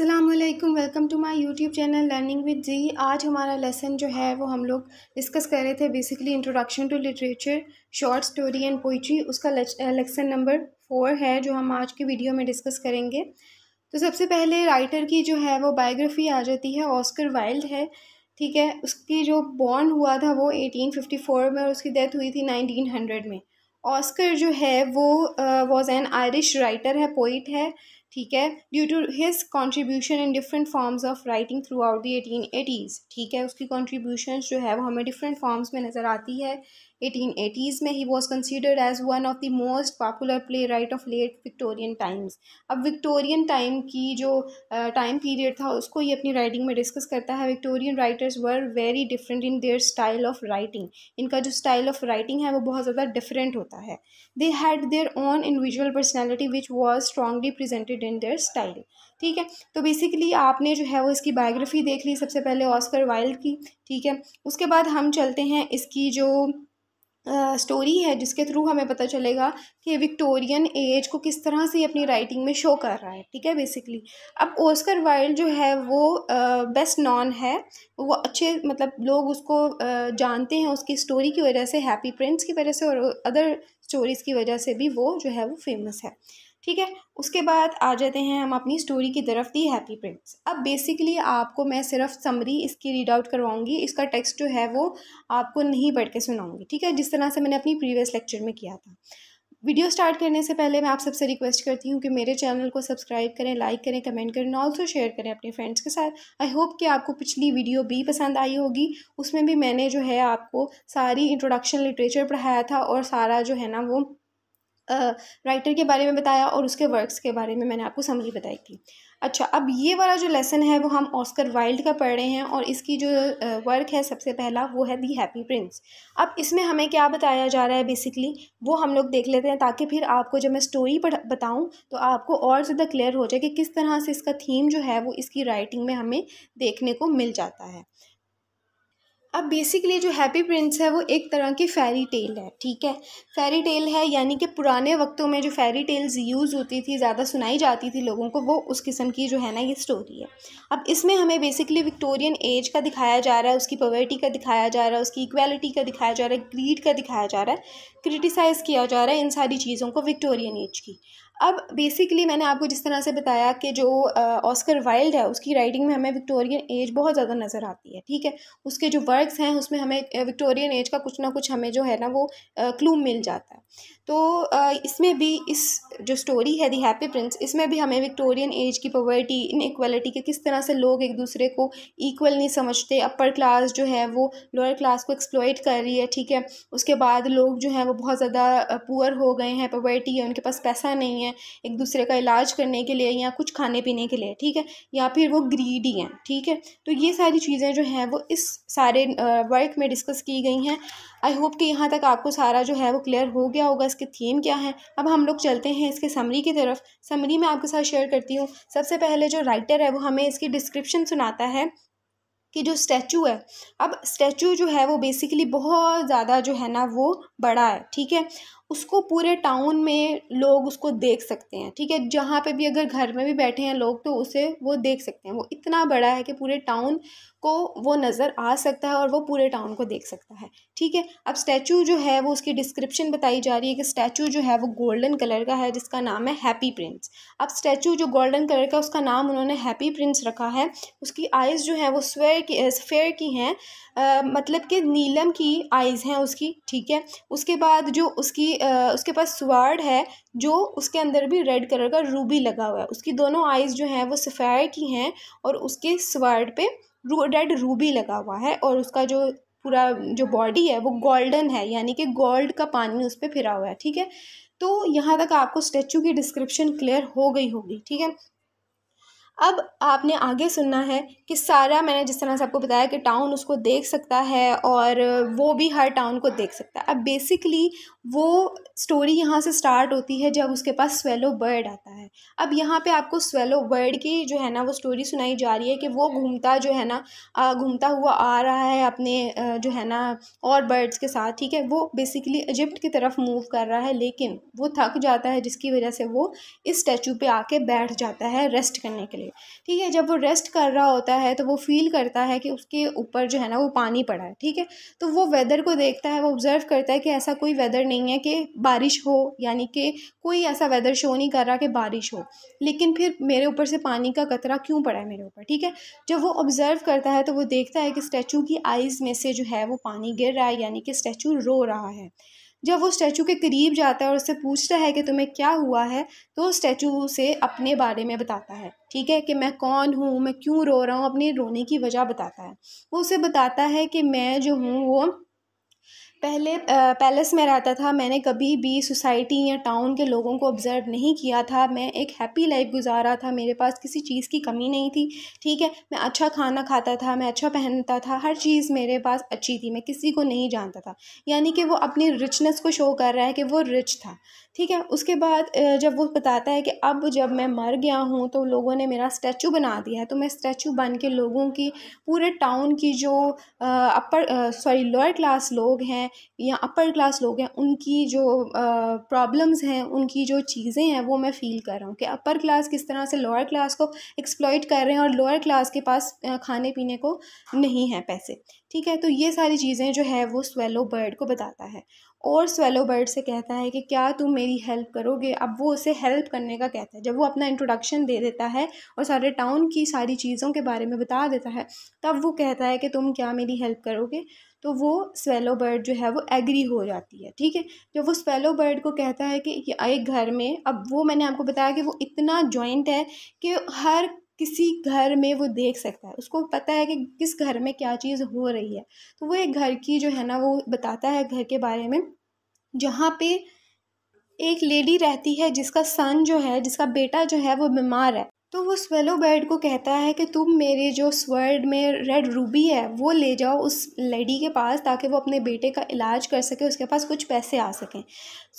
अल्लाम welcome to my YouTube channel learning with G आज हमारा लेसन जो है वो हम लोग डिस्कस कर रहे थे basically introduction to literature short story and poetry उसका लेसन नंबर फोर है जो हम आज की वीडियो में डिस्कस करेंगे तो सबसे पहले राइटर की जो है वो बायोग्राफी आ जाती है ऑस्कर वाइल्ड है ठीक है उसकी जो बॉर्न हुआ था वो 1854 में और उसकी डेथ हुई थी 1900 में ऑस्कर जो है वो वॉज एन आयरिश राइटर है पोइट है ठीक है due to his contribution in different forms of writing throughout the eighteen eighties ठीक है उसकी कॉन्ट्रीब्यूशन जो है वो हमें डिफरेंट फॉर्म्स में नज़र आती है 1880s में ही was considered as one of the most popular playwright of late Victorian times अब विक्टोरियन टाइम की जो टाइम पीरियड था उसको ये अपनी राइटिंग में डिस्कस करता है Victorian writers were very different in their style of writing इनका जो स्टाइल ऑफ राइटिंग है वो बहुत ज़्यादा डिफरेंट होता है they had their own individual personality which was strongly presented in their style ठीक है तो बेसिकली आपने जो है वो इसकी बायोग्राफी देख ली सबसे पहले ऑस्कर वाइल्ड की ठीक है उसके बाद हम चलते हैं इसकी जो स्टोरी है जिसके थ्रू हमें पता चलेगा कि विक्टोरियन एज को किस तरह से अपनी राइटिंग में शो कर रहा है ठीक है बेसिकली अब ओस्कर वाइल्ड जो है वो बेस्ट नॉन है वो अच्छे मतलब लोग उसको जानते हैं उसकी स्टोरी की वजह से हैप्पी प्रिंस की वजह से और अदर स्टोरीज़ की वजह से भी वो जो है वो फेमस है ठीक है उसके बाद आ जाते हैं हम अपनी स्टोरी की तरफ दी हैप्पी प्रिंस अब बेसिकली आपको मैं सिर्फ समरी इसकी रीड आउट करवाऊंगी इसका टेक्स्ट जो है वो आपको नहीं पढ़ के सुनाऊंगी ठीक है जिस तरह से मैंने अपनी प्रीवियस लेक्चर में किया था वीडियो स्टार्ट करने से पहले मैं आप सबसे रिक्वेस्ट करती हूँ कि मेरे चैनल को सब्सक्राइब करें लाइक करें कमेंट करें ऑल्सो शेयर करें अपने फ्रेंड्स के साथ आई होप कि आपको पिछली वीडियो भी पसंद आई होगी उसमें भी मैंने जो है आपको सारी इंट्रोडक्शन लिटरेचर पढ़ाया था और सारा जो है ना वो राइटर के बारे में बताया और उसके वर्क्स के बारे में मैंने आपको समझी बताई थी अच्छा अब ये वाला जो लेसन है वो हम ऑस्कर वाइल्ड का पढ़ रहे हैं और इसकी जो वर्क है सबसे पहला वो है दी हैप्पी प्रिंस अब इसमें हमें क्या बताया जा रहा है बेसिकली वो हम लोग देख लेते हैं ताकि फिर आपको जब मैं स्टोरी पढ़ बताऊँ तो आपको और ज़्यादा क्लियर हो जाए कि किस तरह से इसका थीम जो है वो इसकी राइटिंग में हमें देखने को मिल जाता है अब बेसिकली जो हैप्पी प्रिंस है वो एक तरह की फेरी टेल है ठीक है फ़ैरी टेल है यानी कि पुराने वक्तों में जो फेरी टेल्स यूज़ होती थी ज़्यादा सुनाई जाती थी लोगों को वो उस किस्म की जो है ना ये स्टोरी है अब इसमें हमें बेसिकली विक्टोरियन एज का दिखाया जा रहा है उसकी पॉवर्टी का दिखाया जा रहा है उसकी इक्वालिटी का दिखाया जा रहा है ग्रीड का दिखाया जा रहा है क्रिटिसाइज़ किया जा रहा है इन सारी चीज़ों को विक्टोरियन एज की अब बेसिकली मैंने आपको जिस तरह से बताया कि जो ऑस्कर वाइल्ड है उसकी राइटिंग में हमें विक्टोरियन एज बहुत ज़्यादा नज़र आती है ठीक है उसके जो वर्क्स हैं उसमें हमें विक्टोरियन एज का कुछ ना कुछ हमें जो है ना वो क्लू मिल जाता है तो इसमें भी इस जो स्टोरी है दी हैप्पी प्रिंस इसमें भी हमें विक्टोरियन एज की पॉवर्टी इनक्वलिटी के किस तरह से लोग एक दूसरे को इक्वल नहीं समझते अपर क्लास जो है वो लोअर क्लास को एक्सप्लॉयट कर रही है ठीक है उसके बाद लोग जो हैं वो बहुत ज़्यादा पुअर हो गए हैं पॉवर्टी है उनके पास पैसा नहीं है हैं एक दूसरे का इलाज करने के लिए या कुछ खाने पीने के लिए ठीक है या फिर वो ग्रीडी हैं ठीक है तो ये सारी चीज़ें जो हैं वो इस सारे वर्क में डिस्कस की गई हैं आई होप कि यहाँ तक आपको सारा जो है वो क्लियर हो गया होगा इसके थीम क्या है अब हम लोग चलते हैं इसके समरी की तरफ समरी मैं आपके साथ शेयर करती हूँ सबसे पहले जो राइटर है वो हमें इसकी डिस्क्रिप्शन सुनाता है कि जो स्टैचू है अब स्टैचू जो है वो बेसिकली बहुत ज़्यादा जो है ना वो बड़ा है ठीक है उसको पूरे टाउन में लोग उसको देख सकते हैं ठीक है जहाँ पे भी अगर घर में भी बैठे हैं लोग तो उसे वो देख सकते हैं वो इतना बड़ा है कि पूरे टाउन को वो नज़र आ सकता है और वो पूरे टाउन को देख सकता है ठीक है अब स्टैचू जो है वो उसकी डिस्क्रिप्शन बताई जा रही है कि स्टैचू जो है वो गोल्डन कलर का है जिसका नाम है हैप्पी प्रिंस अब स्टैचू जो गोल्डन कलर का उसका नाम उन्होंने हैप्पी प्रिंस रखा है उसकी आइज़ जो है वो स्वेयर की स्फेयर की हैं मतलब कि नीलम की आइज़ हैं उसकी ठीक है उसके बाद जो उसकी आ, उसके पास स्वार्ड है जो उसके अंदर भी रेड कलर का रूबी लगा हुआ है उसकी दोनों आइज़ जो हैं वो सफ़ेर की हैं और उसके स्वार्ड पर रू रेड रूबी लगा हुआ है और उसका जो पूरा जो बॉडी है वो गोल्डन है यानी कि गोल्ड का पानी उस पर फिरा हुआ है ठीक है तो यहाँ तक आपको स्टैचू की डिस्क्रिप्शन क्लियर हो गई होगी ठीक है अब आपने आगे सुनना है कि सारा मैंने जिस तरह से आपको बताया कि टाउन उसको देख सकता है और वो भी हर टाउन को देख सकता है अब बेसिकली वो स्टोरी यहाँ से स्टार्ट होती है जब उसके पास स्वेलो बर्ड आता है अब यहाँ पे आपको स्वेलो बर्ड की जो है ना वो स्टोरी सुनाई जा रही है कि वो घूमता जो है ना घूमता हुआ आ रहा है अपने जो है ना और बर्ड्स के साथ ठीक है वो बेसिकली इजिप्ट की तरफ मूव कर रहा है लेकिन वो थक जाता है जिसकी वजह से वो इस स्टैचू पर आके बैठ जाता है रेस्ट करने के लिए चाहिए ठीक है जब वो रेस्ट कर रहा होता है तो वो फील करता है कि उसके ऊपर जो है ना वो पानी पड़ा है ठीक है तो वो वेदर को देखता है वो ऑब्ज़र्व करता है कि ऐसा कोई वेदर नहीं है कि बारिश हो यानी कि कोई ऐसा वेदर शो नहीं कर रहा कि बारिश हो लेकिन फिर मेरे ऊपर से पानी का कतरा क्यों पड़ा है मेरे ऊपर ठीक है जब वो ऑब्ज़र्व करता है तो वो देखता है कि स्टैचू की आइज़ में से जो है वो पानी गिर रहा है यानी कि स्टैचू रो रहा है जब वो स्टैचू के करीब जाता है और उससे पूछता है कि तुम्हें क्या हुआ है तो स्टैचू उसे अपने बारे में बताता है ठीक है कि मैं कौन हूँ मैं क्यों रो रहा हूँ अपने रोने की वजह बताता है वो उसे बताता है कि मैं जो हूँ वो पहले पैलेस में रहता था मैंने कभी भी सोसाइटी या टाउन के लोगों को ऑब्ज़र्व नहीं किया था मैं एक हैप्पी लाइफ गुजारा था मेरे पास किसी चीज़ की कमी नहीं थी ठीक है मैं अच्छा खाना खाता था मैं अच्छा पहनता था हर चीज़ मेरे पास अच्छी थी मैं किसी को नहीं जानता था यानी कि वो अपनी रिचनेस को शो कर रहा है कि वो रिच था ठीक है उसके बाद जब वो बताता है कि अब जब मैं मर गया हूँ तो लोगों ने मेरा स्टैचू बना दिया है तो मैं स्टैचू बन के लोगों की पूरे टाउन की जो अपर सॉरी लोअर क्लास लोग हैं हैं या अपर क्लास लोग हैं उनकी जो प्रॉब्लम्स हैं उनकी जो चीज़ें हैं वो मैं फ़ील कर रहा हूँ कि अपर क्लास किस तरह से लोअर क्लास को एक्सप्लॉयट कर रहे हैं और लोअर क्लास के पास खाने पीने को नहीं है पैसे ठीक है तो ये सारी चीज़ें जो है वो स्वेलो बर्ड को बताता है और स्वेलो बर्ड से कहता है कि क्या तुम मेरी हेल्प करोगे अब वो उसे हेल्प करने का कहता है जब वो अपना इंट्रोडक्शन दे देता है और सारे टाउन की सारी चीज़ों के बारे में बता देता है तब वो कहता है कि तुम क्या मेरी हेल्प करोगे तो वो स्वेलो बर्ड जो है वो एग्री हो जाती है ठीक है जब वो स्वेलो बर्ड को कहता है कि एक घर में अब वो मैंने आपको बताया कि वो इतना जॉइंट है कि हर किसी घर में वो देख सकता है उसको पता है कि किस घर में क्या चीज़ हो रही है तो वो एक घर की जो है ना वो बताता है घर के बारे में जहाँ पे एक लेडी रहती है जिसका सन जो है जिसका बेटा जो है वो बीमार है तो वो स्वेलो बर्ड को कहता है कि तुम मेरे जो स्वर्ड में रेड रूबी है वो ले जाओ उस लेडी के पास ताकि वो अपने बेटे का इलाज कर सके उसके पास कुछ पैसे आ सकें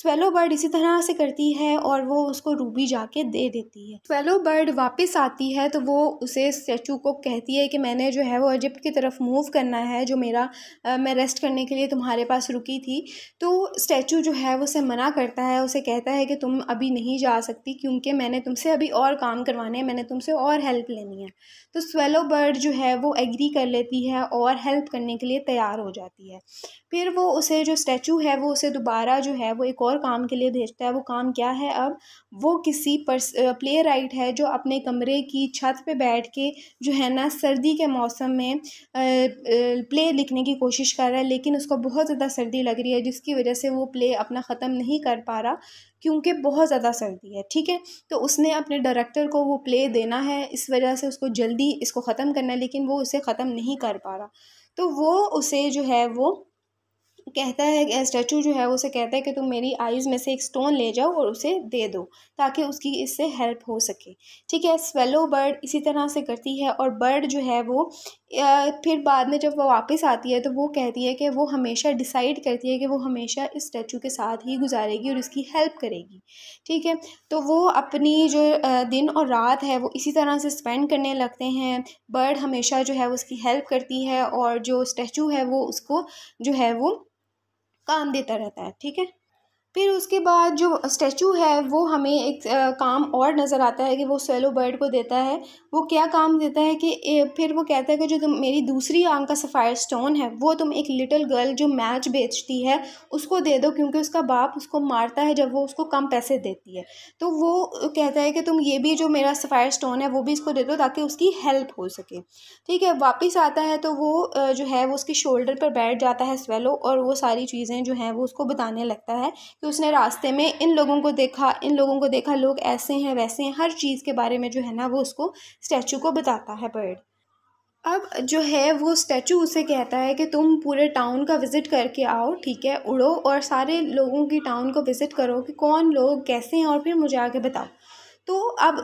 स्वेलो बर्ड इसी तरह से करती है और वो उसको रूबी जाके दे देती है स्वेलो बर्ड वापस आती है तो वो उसे स्टैचू को कहती है कि मैंने जो है वो इजिप्ट की तरफ मूव करना है जो मेरा आ, मैं रेस्ट करने के लिए तुम्हारे पास रुकी थी तो स्टैचू जो है वो उसे मना करता है उसे कहता है कि तुम अभी नहीं जा सकती क्योंकि मैंने तुमसे अभी और काम करवाने हैं मैंने तुमसे और हेल्प लेनी है तो स्वेलो बर्ड जो है वो एग्री कर लेती है और हेल्प करने के लिए तैयार हो जाती है फिर वो उसे जो स्टैचू है वो उसे दोबारा जो है वो एक और काम के लिए भेजता है वो काम क्या है अब वो किसी पर्स प्ले राइट है जो अपने कमरे की छत पे बैठ के जो है ना सर्दी के मौसम में प्ले लिखने की कोशिश कर रहा है लेकिन उसको बहुत ज़्यादा सर्दी लग रही है जिसकी वजह से वो प्ले अपना ख़त्म नहीं कर पा रहा क्योंकि बहुत ज़्यादा सर्दी है ठीक है तो उसने अपने डायरेक्टर को वो प्ले देना है इस वजह से उसको जल्दी इसको ख़त्म करना है लेकिन वो उसे ख़त्म नहीं कर पा रहा तो वो उसे जो है वो कहता है स्टैचू जो है उसे कहता है कि तुम मेरी आईज़ में से एक स्टोन ले जाओ और उसे दे दो ताकि उसकी इससे हेल्प हो सके ठीक है स्वेलो बर्ड इसी तरह से करती है और बर्ड जो है वो फिर बाद में जब वो वापस आती है तो वो कहती है कि वो हमेशा डिसाइड करती है कि वो हमेशा इस स्टैचू के साथ ही गुजारेगी और इसकी हेल्प करेगी ठीक है तो वो अपनी जो दिन और रात है वो इसी तरह से स्पेंड करने लगते हैं बर्ड हमेशा जो है उसकी हेल्प करती है और जो स्टैचू है वो उसको जो है वो का देता रहता है ठीक है फिर उसके बाद जो स्टैचू है वो हमें एक आ, काम और नज़र आता है कि वो सेलो बर्ड को देता है वो क्या काम देता है कि ए, फिर वो कहता है कि जो तुम मेरी दूसरी आंख का सफ़ायर स्टोन है वो तुम एक लिटिल गर्ल जो मैच बेचती है उसको दे दो क्योंकि उसका बाप उसको मारता है जब वो उसको कम पैसे देती है तो वो कहता है कि तुम ये भी जो मेरा सफ़ायर स्टोन है वो भी इसको दे दो ताकि उसकी हेल्प हो सके ठीक है वापस आता है तो वो जो है वो उसके शोल्डर पर बैठ जाता है स्वेलो और वो सारी चीज़ें जो हैं वो उसको बताने लगता है कि उसने रास्ते में इन लोगों को देखा इन लोगों को देखा लोग ऐसे हैं वैसे हैं हर चीज़ के बारे में जो है ना वो उसको स्टैचू को बताता है बर्ड अब जो है वो स्टैचू उसे कहता है कि तुम पूरे टाउन का विज़िट करके आओ ठीक है उड़ो और सारे लोगों की टाउन को विज़िट करो कि कौन लोग कैसे हैं और फिर मुझे आगे बताओ तो अब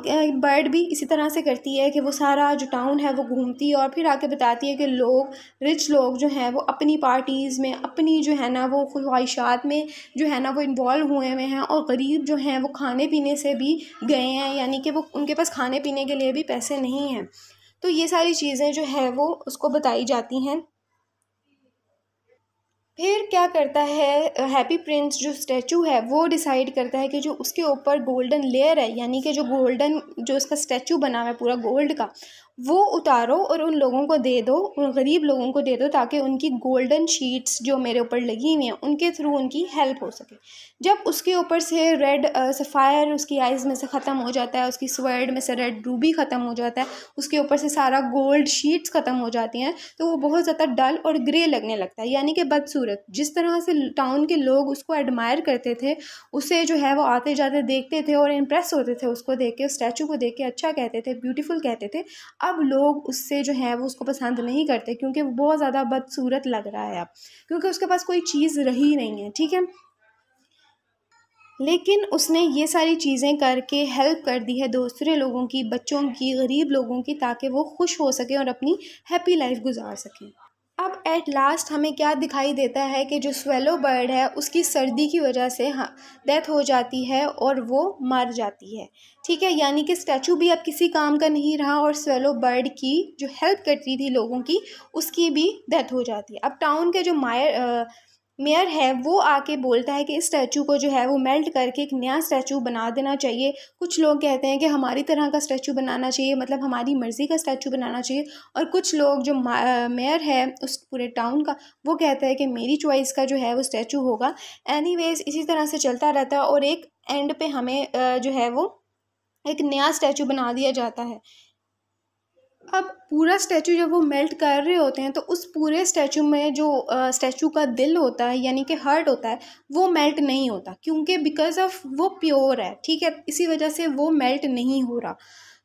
बर्ड भी इसी तरह से करती है कि वो सारा जो टाउन है वो घूमती है और फिर आके बताती है कि लोग रिच लोग जो हैं वो अपनी पार्टीज़ में अपनी जो है ना वो ख्वाहिशात में जो है ना वो इन्वॉल्व हुए हुए हैं और गरीब जो हैं वो खाने पीने से भी गए हैं यानी कि वो उनके पास खाने पीने के लिए भी पैसे नहीं हैं तो ये सारी चीज़ें जो है वो उसको बताई जाती हैं फिर क्या करता है हैप्पी प्रिंस जो स्टैचू है वो डिसाइड करता है कि जो उसके ऊपर गोल्डन लेयर है यानी कि जो गोल्डन जो उसका स्टैचू बना हुआ है पूरा गोल्ड का वो उतारो और उन लोगों को दे दो उन गरीब लोगों को दे दो ताकि उनकी गोल्डन शीट्स जो मेरे ऊपर लगी हुई हैं उनके थ्रू उनकी हेल्प हो सके जब उसके ऊपर से रेड सफ़ायर उसकी आइज़ में से ख़त्म हो जाता है उसकी स्वर्ड में से रेड रूबी ख़त्म हो जाता है उसके ऊपर से सारा गोल्ड शीट्स ख़त्म हो जाती हैं तो वो बहुत ज़्यादा डल और ग्रे लगने लगता है यानी कि बदसूरत जिस तरह से टाउन के लोग उसको एडमायर करते थे उसे जो है वो आते जाते देखते थे और इम्प्रेस होते थे उसको देख के स्टैचू को देख के अच्छा कहते थे ब्यूटीफुल कहते थे अब लोग उससे जो है वो उसको पसंद नहीं करते क्योंकि वो बहुत ज़्यादा बदसूरत लग रहा है अब क्योंकि उसके पास कोई चीज़ रही नहीं है ठीक है लेकिन उसने ये सारी चीज़ें करके हेल्प कर दी है दूसरे लोगों की बच्चों की गरीब लोगों की ताकि वो खुश हो सकें और अपनी हैप्पी लाइफ गुजार सकें अब एट लास्ट हमें क्या दिखाई देता है कि जो स्वेलो बर्ड है उसकी सर्दी की वजह से हाँ डेथ हो जाती है और वो मर जाती है ठीक है यानी कि स्टैचू भी अब किसी काम का नहीं रहा और स्वेलो बर्ड की जो हेल्प करती थी लोगों की उसकी भी डेथ हो जाती है अब टाउन के जो मायर आ, मेयर है वो आके बोलता है कि इस स्टैचू को जो है वो मेल्ट करके एक नया स्टैचू बना देना चाहिए कुछ लोग कहते हैं कि हमारी तरह का स्टैचू बनाना चाहिए मतलब हमारी मर्ज़ी का स्टैचू बनाना चाहिए और कुछ लोग जो मेयर है उस पूरे टाउन का वो कहता है कि मेरी चॉइस का जो है वो स्टैचू होगा एनीवेज इसी तरह से चलता रहता है और एक एंड पे हमें जो है वो एक नया स्टैचू बना दिया जाता है अब पूरा स्टैचू जब वो मेल्ट कर रहे होते हैं तो उस पूरे स्टैचू में जो स्टैचू का दिल होता है यानी कि हार्ट होता है वो मेल्ट नहीं होता क्योंकि बिकॉज ऑफ वो प्योर है ठीक है इसी वजह से वो मेल्ट नहीं हो रहा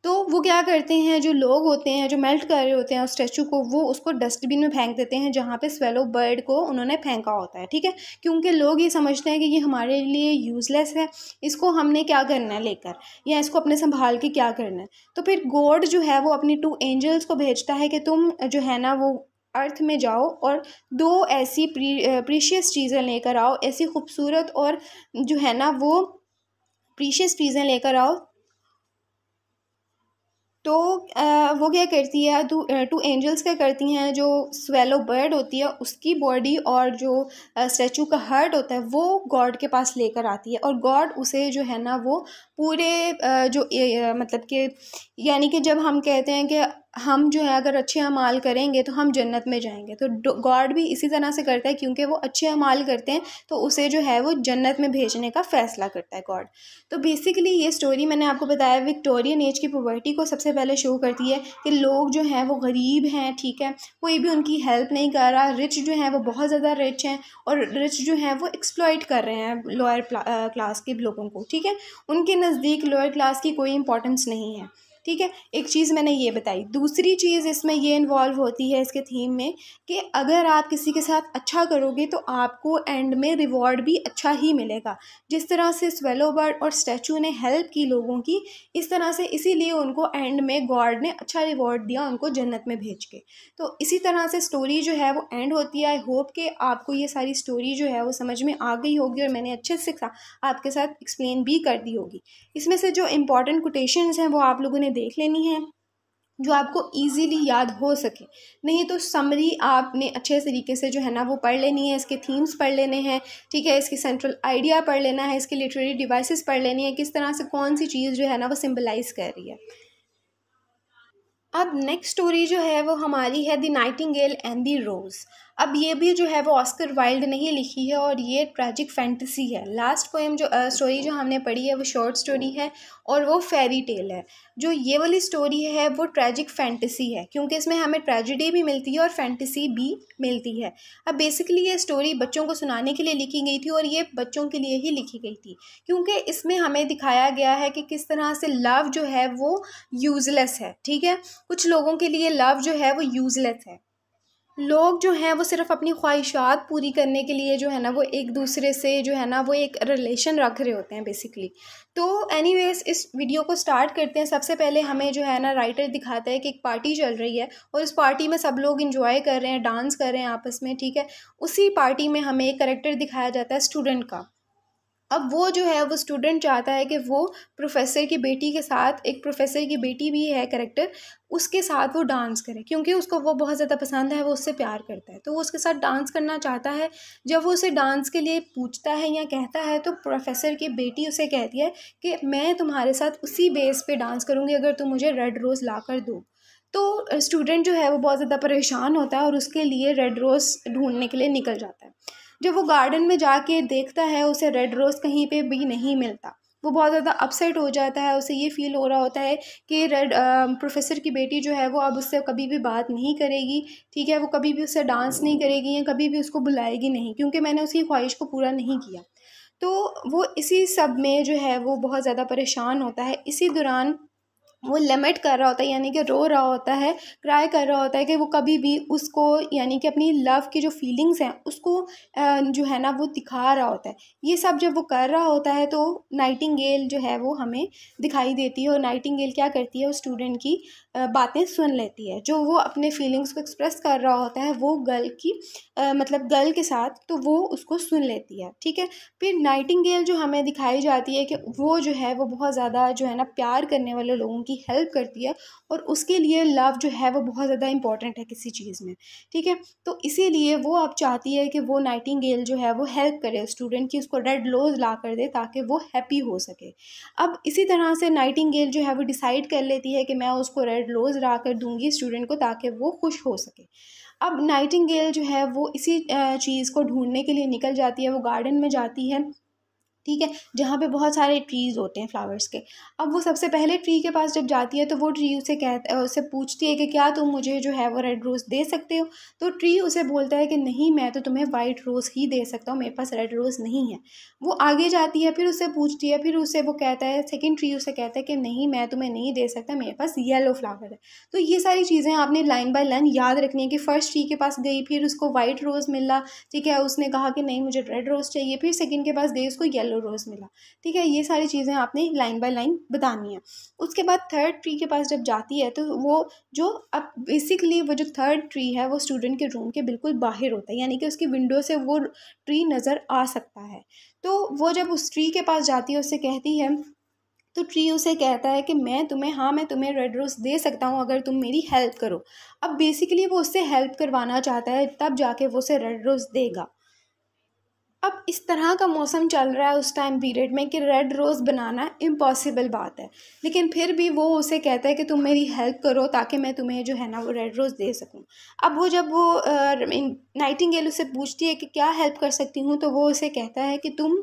तो वो क्या करते हैं जो लोग होते हैं जो मेल्ट कर रहे होते हैं उस स्टैचू को वो उसको डस्टबिन में फेंक देते हैं जहाँ पे स्वेलो बर्ड को उन्होंने फेंका होता है ठीक है क्योंकि लोग ये समझते हैं कि ये हमारे लिए यूज़लेस है इसको हमने क्या करना है लेकर या इसको अपने संभाल के क्या करना है तो फिर गॉड जो है वो अपनी टू एंजल्स को भेजता है कि तुम जो है ना वो अर्थ में जाओ और दो ऐसी प्रीशियस चीज़ें लेकर आओ ऐसी खूबसूरत और जो है ना वो प्रीशियस चीज़ें लेकर आओ तो वो क्या करती है टू टू एंजल्स क्या करती हैं जो स्वेलो बर्ड होती है उसकी बॉडी और जो स्टैचू का हर्ट होता है वो गॉड के पास लेकर आती है और गॉड उसे जो है ना वो पूरे जो मतलब कि यानी कि जब हम कहते हैं कि हम जो है अगर अच्छे अमाल करेंगे तो हम जन्नत में जाएंगे तो गॉड भी इसी तरह से करता है क्योंकि वो अच्छे अमाल करते हैं तो उसे जो है वो जन्नत में भेजने का फ़ैसला करता है गॉड तो बेसिकली ये स्टोरी मैंने आपको बताया विक्टोरियन एज की पॉवर्टी को सबसे पहले शो करती है कि लोग जो हैं वो गरीब हैं ठीक है कोई भी उनकी हेल्प नहीं कर रहा रिच जो हैं वो बहुत ज़्यादा रिच हैं और रिच जो हैं वो एक्सप्लॉयट कर रहे हैं लोअर क्लास के लोगों को ठीक है उनके नज़दीक लोअर क्लास की कोई इंपॉर्टेंस नहीं है ठीक है एक चीज़ मैंने ये बताई दूसरी चीज़ इसमें ये इन्वॉल्व होती है इसके थीम में कि अगर आप किसी के साथ अच्छा करोगे तो आपको एंड में रिवॉर्ड भी अच्छा ही मिलेगा जिस तरह से स्वेलो बर्ड और स्टैचू ने हेल्प की लोगों की इस तरह से इसीलिए उनको एंड में गॉड ने अच्छा रिवॉर्ड दिया उनको जन्नत में भेज के तो इसी तरह से स्टोरी जो है वो एंड होती है आई होप कि आपको ये सारी स्टोरी जो है वो समझ में आ गई होगी और मैंने अच्छे से आपके साथ एक्सप्लेन भी कर दी होगी इसमें से जो इम्पॉर्टेंट कोटेशन हैं वो आप लोगों ने चीज़ें देख लेनी हैं जो आपको ईज़िली याद हो सके नहीं तो समरी आपने अच्छे तरीके से जो है ना वो पढ़ लेनी है इसके थीम्स पढ़ लेने हैं ठीक है इसके सेंट्रल आइडिया पढ़ लेना है इसके लिटरेरी डिवाइसेस पढ़ लेनी है किस तरह से कौन सी चीज़ जो है ना वो सिम्बलाइज़ कर रही है अब नेक्स्ट स्टोरी जो है वो हमारी है the nightingale and the rose अब ये भी जो है वो ऑस्कर वाइल्ड नहीं लिखी है और ये ट्रैजिक फैंटसी है लास्ट पोएम जो स्टोरी जो हमने पढ़ी है वो शॉर्ट स्टोरी है और वो फेरी टेल है जो ये वाली स्टोरी है वो ट्रैजिक फैंटसी है क्योंकि इसमें हमें ट्रेजिडी भी मिलती है और फैंटसी भी मिलती है अब बेसिकली ये स्टोरी बच्चों को सुनाने के लिए लिखी गई थी और ये बच्चों के लिए ही लिखी गई थी क्योंकि इसमें हमें दिखाया गया है कि किस तरह से लव जो है वो यूज़लेस है ठीक है कुछ लोगों के लिए लव जो है वो यूज़लेस है लोग जो हैं वो सिर्फ़ अपनी ख्वाहिशात पूरी करने के लिए जो है ना वो एक दूसरे से जो है ना वो एक रिलेशन रख रहे होते हैं बेसिकली तो एनीवेज इस वीडियो को स्टार्ट करते हैं सबसे पहले हमें जो है ना राइटर दिखाता है कि एक पार्टी चल रही है और उस पार्टी में सब लोग इंजॉय कर रहे हैं डांस कर रहे हैं आपस में ठीक है उसी पार्टी में हमें एक करेक्टर दिखाया जाता है स्टूडेंट का अब वो जो है वो स्टूडेंट चाहता है कि वो प्रोफेसर की बेटी के साथ एक प्रोफेसर की बेटी भी है करेक्टर उसके साथ वो डांस करे क्योंकि उसको वो बहुत ज़्यादा पसंद है वो उससे प्यार करता है तो वो उसके साथ डांस करना चाहता है जब वो उसे डांस के लिए पूछता है या कहता है तो प्रोफेसर की बेटी उसे कहती है कि मैं तुम्हारे साथ उसी बेस पर डांस करूँगी अगर तुम मुझे रेड रोज़ ला कर दो तो स्टूडेंट जो है वो बहुत ज़्यादा परेशान होता है और उसके लिए रेड रोज़ ढूंढने के लिए निकल जाता है जब वो गार्डन में जाके देखता है उसे रेड रोज़ कहीं पे भी नहीं मिलता वो बहुत ज़्यादा अपसेट हो जाता है उसे ये फील हो रहा होता है कि रेड प्रोफेसर की बेटी जो है वो अब उससे कभी भी बात नहीं करेगी ठीक है वो कभी भी उससे डांस नहीं करेगी या कभी भी उसको बुलाएगी नहीं क्योंकि मैंने उसकी ख्वाहिश को पूरा नहीं किया तो वो इसी सब में जो है वो बहुत ज़्यादा परेशान होता है इसी दौरान वो लिमिट कर रहा होता है यानी कि रो रहा होता है क्राई कर रहा होता है कि वो कभी भी उसको यानी कि अपनी लव की जो फीलिंग्स हैं उसको जो है ना वो दिखा रहा होता है ये सब जब वो कर रहा होता है तो नाइटिंगेल जो है वो हमें दिखाई देती है और नाइटिंगेल क्या करती है उस स्टूडेंट की बातें सुन लेती है जो वो अपने फीलिंग्स को एक्सप्रेस कर रहा होता है वो गर्ल की मतलब गर्ल के साथ तो वो उसको सुन लेती है ठीक है फिर नाइटिंगेल जो हमें दिखाई जाती है कि वो जो है वो बहुत ज़्यादा जो है ना प्यार करने वाले लोगों की हेल्प करती है और उसके लिए लव जो है वो बहुत ज़्यादा इंपॉर्टेंट है किसी चीज़ में ठीक है तो इसीलिए वो अब चाहती है कि वो नाइटिंग जो है वो हेल्प करे स्टूडेंट की उसको रेड लोज ला कर दे ताकि वो हैप्पी हो सके अब इसी तरह से नाइटिंग जो है वो डिसाइड कर लेती है कि मैं उसको रेड शायद रोज़ ला कर दूंगी स्टूडेंट को ताकि वो खुश हो सके अब नाइटिंगेल जो है वो इसी चीज़ को ढूंढने के लिए निकल जाती है वो गार्डन में जाती है ठीक है जहाँ पे बहुत सारे ट्रीज़ होते हैं फ्लावर्स के अब वो सबसे पहले ट्री के पास जब जाती है तो वो ट्री उसे कहता उसे पूछती है कि क्या तुम मुझे जो है वो रेड रोज़ दे सकते हो तो ट्री उसे बोलता है कि नहीं मैं तो तुम्हें वाइट रोज़ ही दे सकता हूँ मेरे पास रेड रोज़ नहीं है वो आगे जाती है फिर उससे पूछती है फिर उसे वो कहता है सेकेंड ट्री उसे कहता है कि नहीं मैं तुम्हें नहीं दे सकता मेरे पास येलो फ्लावर है तो ये सारी चीज़ें आपने लाइन बाई लाइन याद रखनी है कि फ़र्स्ट ट्री के पास गई फिर उसको वाइट रोज़ मिला ठीक है उसने कहा कि नहीं मुझे रेड रोज़ चाहिए फिर सेकेंड के पास गई उसको येलो येलो रोज़ मिला ठीक है ये सारी चीज़ें आपने लाइन बाय लाइन बतानी है उसके बाद थर्ड ट्री के पास जब जाती है तो वो जो अब बेसिकली वो जो थर्ड ट्री है वो स्टूडेंट के रूम के बिल्कुल बाहर होता है यानी कि उसकी विंडो से वो ट्री नज़र आ सकता है तो वो जब उस ट्री के पास जाती है उससे कहती है तो ट्री उसे कहता है कि मैं तुम्हें हाँ मैं तुम्हें रेड रोज़ दे सकता हूँ अगर तुम मेरी हेल्प करो अब बेसिकली वो उससे हेल्प करवाना चाहता है तब जाके वो उसे रेड रोज़ देगा अब इस तरह का मौसम चल रहा है उस टाइम पीरियड में कि रेड रोज़ बनाना इम्पॉसिबल बात है लेकिन फिर भी वो उसे कहता है कि तुम मेरी हेल्प करो ताकि मैं तुम्हें जो है ना वो रेड रोज़ दे सकूं अब वो जब वो नाइटिंग गेल उसे पूछती है कि क्या हेल्प कर सकती हूँ तो वो उसे कहता है कि तुम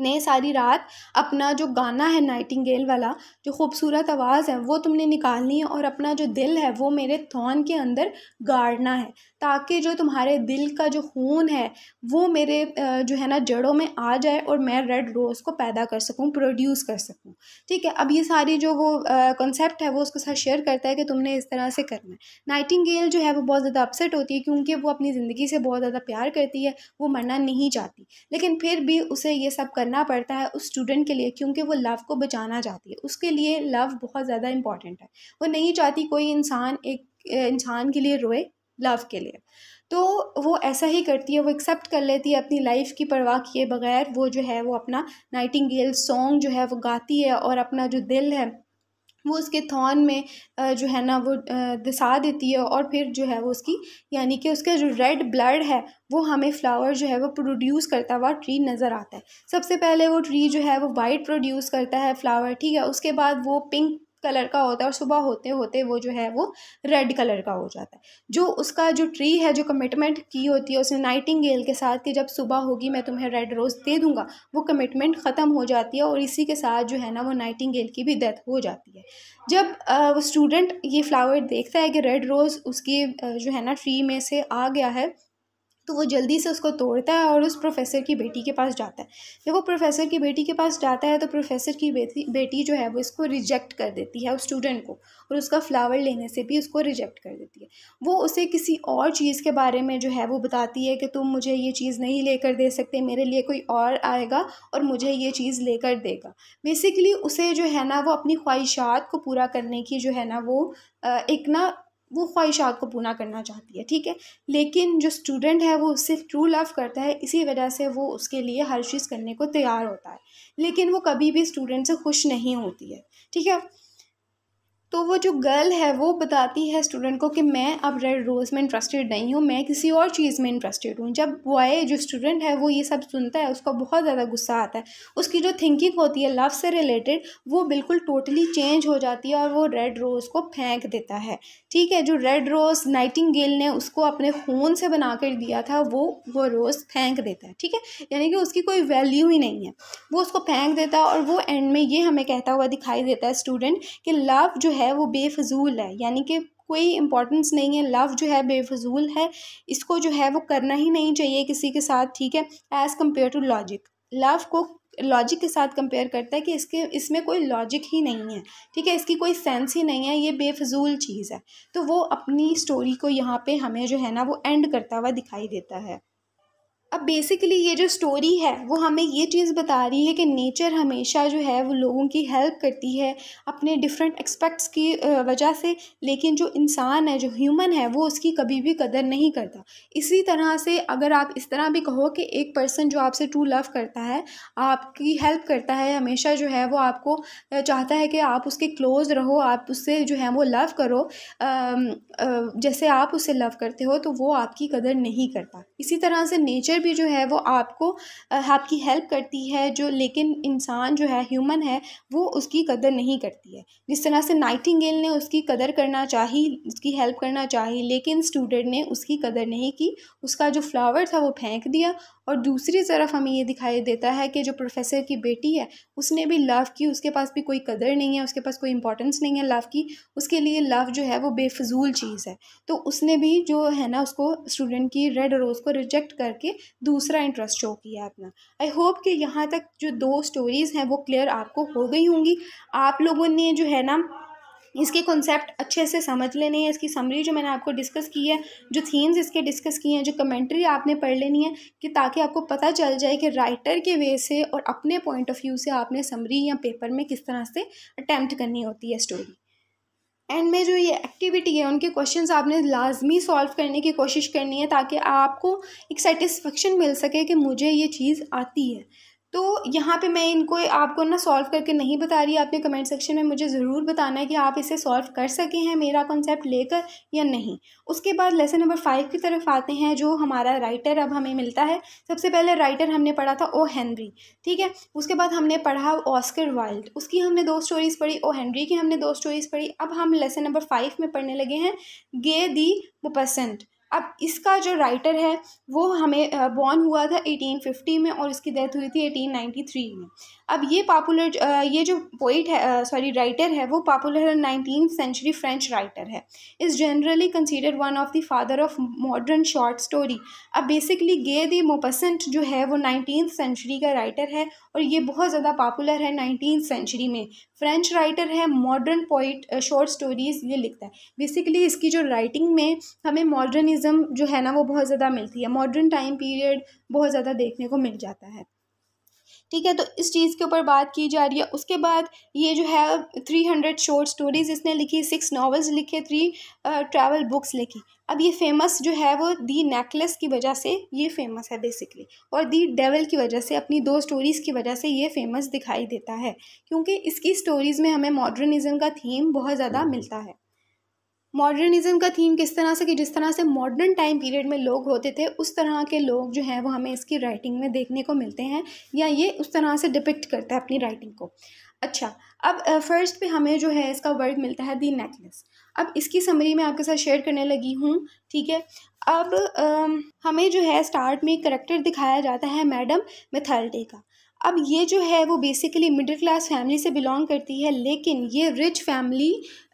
ने सारी रात अपना जो गाना है गेल वाला जो खूबसूरत आवाज़ है वो तुमने निकालनी है और अपना जो दिल है वो मेरे थॉन के अंदर गाड़ना है ताकि जो तुम्हारे दिल का जो खून है वो मेरे जो है ना जड़ों में आ जाए और मैं रेड रोज़ को पैदा कर सकूँ प्रोड्यूस कर सकूँ ठीक है अब ये सारी जो वो कॉन्सेप्ट है वो उसके साथ शेयर करता है कि तुमने इस तरह से करना है नाइटिंगेल जो है वो बहुत ज़्यादा अपसेट होती है क्योंकि वो अपनी ज़िंदगी से बहुत ज़्यादा प्यार करती है वो मरना नहीं चाहती लेकिन फिर भी उसे ये सब करना पड़ता है उस स्टूडेंट के लिए क्योंकि वो लव को बचाना चाहती है उसके लिए लव बहुत ज़्यादा इंपॉर्टेंट है वो नहीं चाहती कोई इंसान एक इंसान के लिए रोए लव के लिए तो वो ऐसा ही करती है वो एक्सेप्ट कर लेती है अपनी लाइफ की परवाह किए बगैर वो जो है वो अपना नाइटिंगेल सॉन्ग जो है वो गाती है और अपना जो दिल है वो उसके थॉन में जो है ना वो दसा देती है और फिर जो है वो उसकी यानी कि उसका जो रेड ब्लड है वो हमें फ्लावर जो है वो प्रोड्यूस करता हुआ ट्री नज़र आता है सबसे पहले वो ट्री जो है वो वाइट प्रोड्यूस करता है फ्लावर ठीक है उसके बाद वो पिंक कलर का होता है और सुबह होते होते वो जो है वो रेड कलर का हो जाता है जो उसका जो ट्री है जो कमिटमेंट की होती है उसने नाइटिंगेल के साथ कि जब सुबह होगी मैं तुम्हें रेड रोज़ दे दूंगा वो कमिटमेंट ख़त्म हो जाती है और इसी के साथ जो है ना वो नाइटिंगेल की भी डेथ हो जाती है जब वो स्टूडेंट ये फ्लावर देखता है कि रेड रोज़ उसकी जो है ना ट्री में से आ गया है तो वो जल्दी से उसको तोड़ता है और उस प्रोफेसर की बेटी के पास जाता है जब वो प्रोफेसर की बेटी के पास जाता है तो प्रोफेसर की बेटी बेटी जो है वो इसको रिजेक्ट कर देती है उस स्टूडेंट को और उसका फ्लावर लेने से भी उसको रिजेक्ट कर देती है वो उसे किसी और चीज़ के बारे में जो है वो बताती है कि तुम मुझे ये चीज़ नहीं लेकर दे सकते मेरे लिए कोई और आएगा और मुझे ये चीज़ लेकर देगा बेसिकली उसे जो है ना वो अपनी ख्वाहिशात को पूरा करने की जो है ना वो एक ना वो ख्वाहिशात को पूरा करना चाहती है ठीक है लेकिन जो स्टूडेंट है वो उससे ट्रू लव करता है इसी वजह से वो उसके लिए हर चीज़ करने को तैयार होता है लेकिन वो कभी भी स्टूडेंट से खुश नहीं होती है ठीक है तो वो जो गर्ल है वो बताती है स्टूडेंट को कि मैं अब रेड रोज़ में इंटरेस्टेड नहीं हूँ मैं किसी और चीज़ में इंटरेस्टेड हूँ जब बॉय जो स्टूडेंट है वो ये सब सुनता है उसका बहुत ज़्यादा गुस्सा आता है उसकी जो थिंकिंग होती है लव से रिलेटेड वो बिल्कुल टोटली चेंज हो जाती है और वो रेड रोज़ को फेंक देता है ठीक है जो रेड रोज़ नाइटिंग ने उसको अपने खून से बना कर दिया था वो वो रोज़ फेंक देता है ठीक है यानी कि उसकी कोई वैल्यू ही नहीं है वो उसको फेंक देता है और वो एंड में ये हमें कहता हुआ दिखाई देता है स्टूडेंट कि लव जो है है वो बेफजूल है यानी कि कोई इम्पोर्टेंस नहीं है लव जो है बेफजूल है इसको जो है वो करना ही नहीं चाहिए किसी के साथ ठीक है as compare to logic love को लॉजिक के साथ कंपेयर करता है कि इसके इसमें कोई लॉजिक ही नहीं है ठीक है इसकी कोई सेंस ही नहीं है ये बेफजूल चीज़ है तो वो अपनी स्टोरी को यहाँ पे हमें जो है ना वो एंड करता हुआ दिखाई देता है अब बेसिकली ये जो स्टोरी है वो हमें ये चीज़ बता रही है कि नेचर हमेशा जो है वो लोगों की हेल्प करती है अपने डिफरेंट एक्सपेक्ट्स की वजह से लेकिन जो इंसान है जो ह्यूमन है वो उसकी कभी भी कदर नहीं करता इसी तरह से अगर आप इस तरह भी कहो कि एक पर्सन जो आपसे ट्रू लव करता है आपकी हेल्प करता है हमेशा जो है वो आपको चाहता है कि आप उसके क्लोज़ रहो आप उससे जो है वो लव करो जैसे आप उससे लव करते हो तो वो आपकी कदर नहीं करता इसी तरह से नेचर भी जो है वो आपको आपकी हेल्प करती है जो लेकिन इंसान जो है ह्यूमन है वो उसकी कदर नहीं करती है जिस तरह से नाइटिंगेल ने उसकी कदर करना चाहिए उसकी हेल्प करना चाहिए लेकिन स्टूडेंट ने उसकी कदर नहीं की उसका जो फ्लावर था वो फेंक दिया और दूसरी तरफ हमें ये दिखाई देता है कि जो प्रोफेसर की बेटी है उसने भी लव की उसके पास भी कोई कदर नहीं है उसके पास कोई इंपॉर्टेंस नहीं है लव की उसके लिए लव जो है वो बेफजूल चीज़ है तो उसने भी जो है ना उसको स्टूडेंट की रेड रोज़ को रिजेक्ट करके दूसरा इंटरेस्ट शो किया अपना आई होप कि यहाँ तक जो दो स्टोरीज़ हैं वो क्लियर आपको हो गई होंगी आप लोगों ने जो है ना इसके कॉन्सेप्ट अच्छे से समझ लेने हैं इसकी समरी जो मैंने आपको डिस्कस की है जो थीम्स इसके डिस्कस किए हैं जो कमेंट्री आपने पढ़ लेनी है कि ताकि आपको पता चल जाए कि राइटर के वे से और अपने पॉइंट ऑफ व्यू से आपने समरी या पेपर में किस तरह से अटैम्प्ट करनी होती है स्टोरी एंड में जो ये एक्टिविटी है उनके क्वेश्चंस आपने लाजमी सॉल्व करने की कोशिश करनी है ताकि आपको एक सेटिस्फेक्शन मिल सके कि मुझे ये चीज़ आती है तो यहाँ पे मैं इनको आपको ना सॉल्व करके नहीं बता रही आपने कमेंट सेक्शन में मुझे ज़रूर बताना है कि आप इसे सॉल्व कर सके हैं मेरा कॉन्सेप्ट लेकर या नहीं उसके बाद लेसन नंबर फाइव की तरफ आते हैं जो हमारा राइटर अब हमें मिलता है सबसे पहले राइटर हमने पढ़ा था ओ हैंनरी ठीक है उसके बाद हमने पढ़ा ऑस्कर वाइल्ड उसकी हमने दो स्टोरीज़ पढ़ी ओ हैंनरी की हमने दो स्टोरीज़ पढ़ी अब हम लेसन नंबर फाइव में पढ़ने लगे हैं गे दी मुपसेंट अब इसका जो राइटर है वो हमें बॉर्न हुआ था एटीन फिफ्टी में और इसकी डेथ हुई थी एटीन नाइन्टी थ्री में अब ये पॉपुलर ये जो पोइट है सॉरी राइटर है वो popular nineteen century French writer है is generally consider one of the father of modern short story अब बेसिकली गे द मोपसेंट जो है वो नाइनटीन सेंचुरी का राइटर है और ये बहुत ज़्यादा पॉपुलर है नाइनटीन सेंचुरी में फ्रेंच राइटर है मॉडर्न पोइट शॉर्ट स्टोरीज़ ये लिखता है बेसिकली इसकी जो राइटिंग में हमें मॉडर्निज़म जो है ना वो बहुत ज़्यादा मिलती है मॉडर्न टाइम पीरियड बहुत ज़्यादा देखने को मिल जाता है ठीक है तो इस चीज़ के ऊपर बात की जा रही है उसके बाद ये जो है थ्री हंड्रेड शॉर्ट स्टोरीज़ इसने लिखी सिक्स नॉवल्स लिखे थ्री ट्रैवल बुक्स लिखी अब ये फेमस जो है वो दी नेकलेस की वजह से ये फेमस है बेसिकली और दी डेवल की वजह से अपनी दो स्टोरीज़ की वजह से ये फेमस दिखाई देता है क्योंकि इसकी स्टोरीज़ में हमें मॉडर्निज़म का थीम बहुत ज़्यादा मिलता है मॉडर्निज़म का थीम किस तरह से कि जिस तरह से मॉडर्न टाइम पीरियड में लोग होते थे उस तरह के लोग जो हैं वो हमें इसकी राइटिंग में देखने को मिलते हैं या ये उस तरह से डिपिक्ट करता है अपनी राइटिंग को अच्छा अब फर्स्ट पे हमें जो है इसका वर्ड मिलता है दी नेकलेस अब इसकी समरी मैं आपके साथ शेयर करने लगी हूँ ठीक है अब आ, हमें जो है स्टार्ट में करेक्टर दिखाया जाता है मैडम मेथल्डे का अब ये जो है वो बेसिकली मिडिल क्लास फैमिली से बिलोंग करती है लेकिन ये रिच फैमिली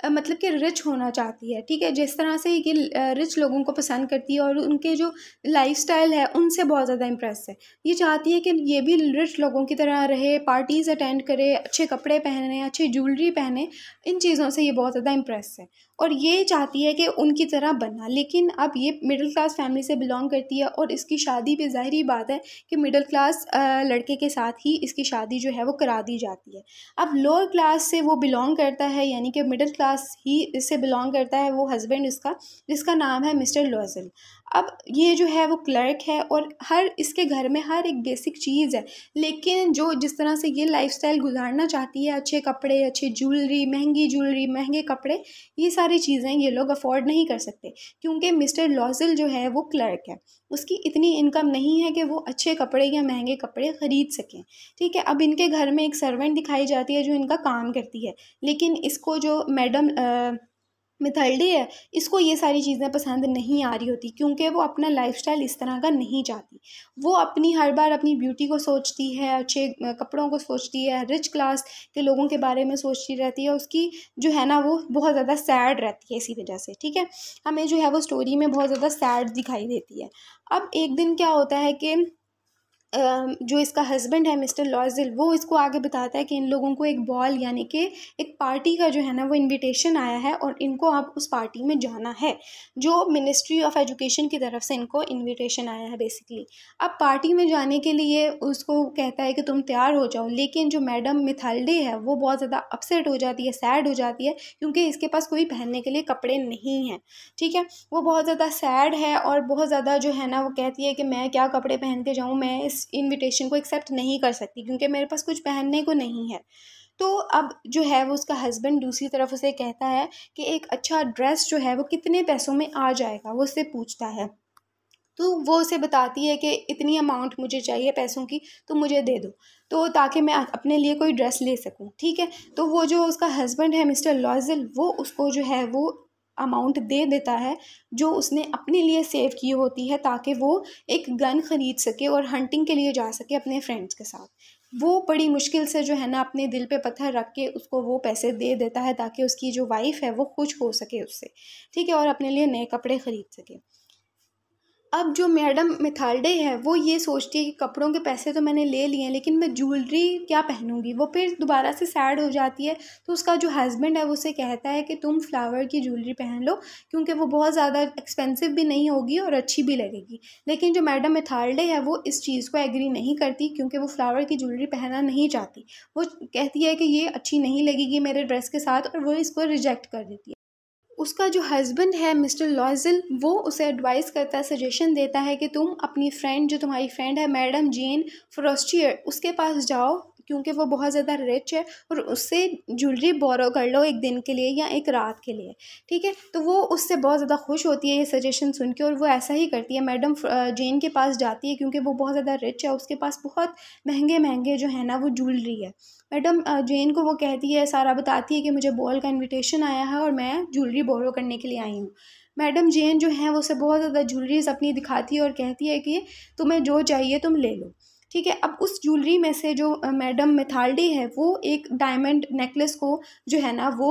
मतलब कि रिच होना चाहती है ठीक है जिस तरह से ये रिच लोगों को पसंद करती है और उनके जो लाइफ है उनसे बहुत ज़्यादा इम्प्रेस है ये चाहती है कि ये भी रिच लोगों की तरह रहे पार्टीज़ अटेंड करे अच्छे कपड़े पहने अच्छी ज्वेलरी पहने इन चीज़ों से ये बहुत ज़्यादा इम्प्रेस है और ये चाहती है कि उनकी तरह बनना लेकिन अब ये मिडिल क्लास फैमिली से बिलोंग करती है और इसकी शादी भी ज़ाहरी बात है कि मिडिल क्लास लड़के के साथ ही इसकी शादी जो है वो करा दी जाती है अब लोअर क्लास से वो बिलोंग करता है यानी कि मिडिल क्लास क्लास ही इससे बिलोंग करता है वो हस्बैंड उसका जिसका नाम है मिस्टर लोजल अब ये जो है वो क्लर्क है और हर इसके घर में हर एक बेसिक चीज़ है लेकिन जो जिस तरह से ये लाइफस्टाइल गुजारना चाहती है अच्छे कपड़े अच्छे ज्वेलरी महंगी ज्वेलरी महंगे कपड़े ये सारी चीज़ें ये लोग अफोर्ड नहीं कर सकते क्योंकि मिस्टर लॉजल जो है वो क्लर्क है उसकी इतनी इनकम नहीं है कि वो अच्छे कपड़े या महंगे कपड़े ख़रीद सकें ठीक है अब इनके घर में एक सर्वेंट दिखाई जाती है जो इनका काम करती है लेकिन इसको जो मैडम मिथल्डी है इसको ये सारी चीज़ें पसंद नहीं आ रही होती क्योंकि वो अपना लाइफस्टाइल इस तरह का नहीं चाहती वो अपनी हर बार अपनी ब्यूटी को सोचती है अच्छे कपड़ों को सोचती है रिच क्लास के लोगों के बारे में सोचती रहती है उसकी जो है ना वो बहुत ज़्यादा सैड रहती है इसी वजह से ठीक है हमें जो है वो स्टोरी में बहुत ज़्यादा सैड दिखाई देती है अब एक दिन क्या होता है कि जो इसका हस्बैंड है मिस्टर लॉजिल वो इसको आगे बताता है कि इन लोगों को एक बॉल यानी कि एक पार्टी का जो है ना वो इनविटेशन आया है और इनको अब उस पार्टी में जाना है जो मिनिस्ट्री ऑफ एजुकेशन की तरफ से इनको इनविटेशन आया है बेसिकली अब पार्टी में जाने के लिए उसको कहता है कि तुम तैयार हो जाओ लेकिन जो मैडम मिथालडे है वो बहुत ज़्यादा अपसेट हो जाती है सैड हो जाती है क्योंकि इसके पास कोई पहनने के लिए कपड़े नहीं हैं ठीक है वो बहुत ज़्यादा सैड है और बहुत ज़्यादा जो है ना वो कहती है कि मैं क्या कपड़े पहन के जाऊँ मैं इस इस इनविटेशन को एक्सेप्ट नहीं कर सकती क्योंकि मेरे पास कुछ पहनने को नहीं है तो अब जो है वो उसका हस्बैंड दूसरी तरफ उसे कहता है कि एक अच्छा ड्रेस जो है वो कितने पैसों में आ जाएगा वो उससे पूछता है तो वो उसे बताती है कि इतनी अमाउंट मुझे चाहिए पैसों की तो मुझे दे दो तो ताकि मैं अपने लिए कोई ड्रेस ले सकूं ठीक है तो वो जो उसका हस्बैंड है मिस्टर लॉजल वो उसको जो है वो अमाउंट दे देता है जो उसने अपने लिए सेव की होती है ताकि वो एक गन ख़रीद सके और हंटिंग के लिए जा सके अपने फ्रेंड्स के साथ वो बड़ी मुश्किल से जो है ना अपने दिल पे पत्थर रख के उसको वो पैसे दे देता है ताकि उसकी जो वाइफ है वो खुश हो सके उससे ठीक है और अपने लिए नए कपड़े ख़रीद सके अब जो मैडम मिथालडे है वो ये सोचती है कि कपड़ों के पैसे तो मैंने ले लिए हैं लेकिन मैं ज्वेलरी क्या पहनूंगी वो फिर दोबारा से सैड हो जाती है तो उसका जो हस्बैंड है वो उसे कहता है कि तुम फ्लावर की ज्वेलरी पहन लो क्योंकि वो बहुत ज़्यादा एक्सपेंसिव भी नहीं होगी और अच्छी भी लगेगी लेकिन जो मैडम मिथालडे है वो इस चीज़ को एग्री नहीं करती क्योंकि वो फ्लावर की ज्वेलरी पहनना नहीं चाहती वो कहती है कि ये अच्छी नहीं लगेगी मेरे ड्रेस के साथ और वो इसको रिजेक्ट कर देती है उसका जो हस्बैंड है मिस्टर लॉजल वो उसे एडवाइस करता है सजेशन देता है कि तुम अपनी फ्रेंड जो तुम्हारी फ्रेंड है मैडम जेन फ्रोस्टियर उसके पास जाओ क्योंकि वो बहुत ज़्यादा रिच है और उससे ज्वेलरी बोरो कर लो एक दिन के लिए या एक रात के लिए ठीक है तो वो उससे बहुत ज़्यादा खुश होती है ये सजेशन सुन के और वो ऐसा ही करती है मैडम जेन के पास जाती है क्योंकि वो बहुत ज़्यादा रिच है उसके पास बहुत महंगे महंगे जो है ना वो ज्वेलरी है मैडम जेन को वो कहती है सारा बताती है कि मुझे बॉल का इन्विटेशन आया है और मैं ज्वेलरी बोरो करने के लिए आई हूँ मैडम जेन जो है वो उसे बहुत ज़्यादा ज्वेलरीज अपनी दिखाती है और कहती है कि तुम्हें जो चाहिए तुम ले लो ठीक है अब उस ज्वेलरी में से जो मैडम मिथाल्डे है वो एक डायमंड नेकलेस को जो है ना वो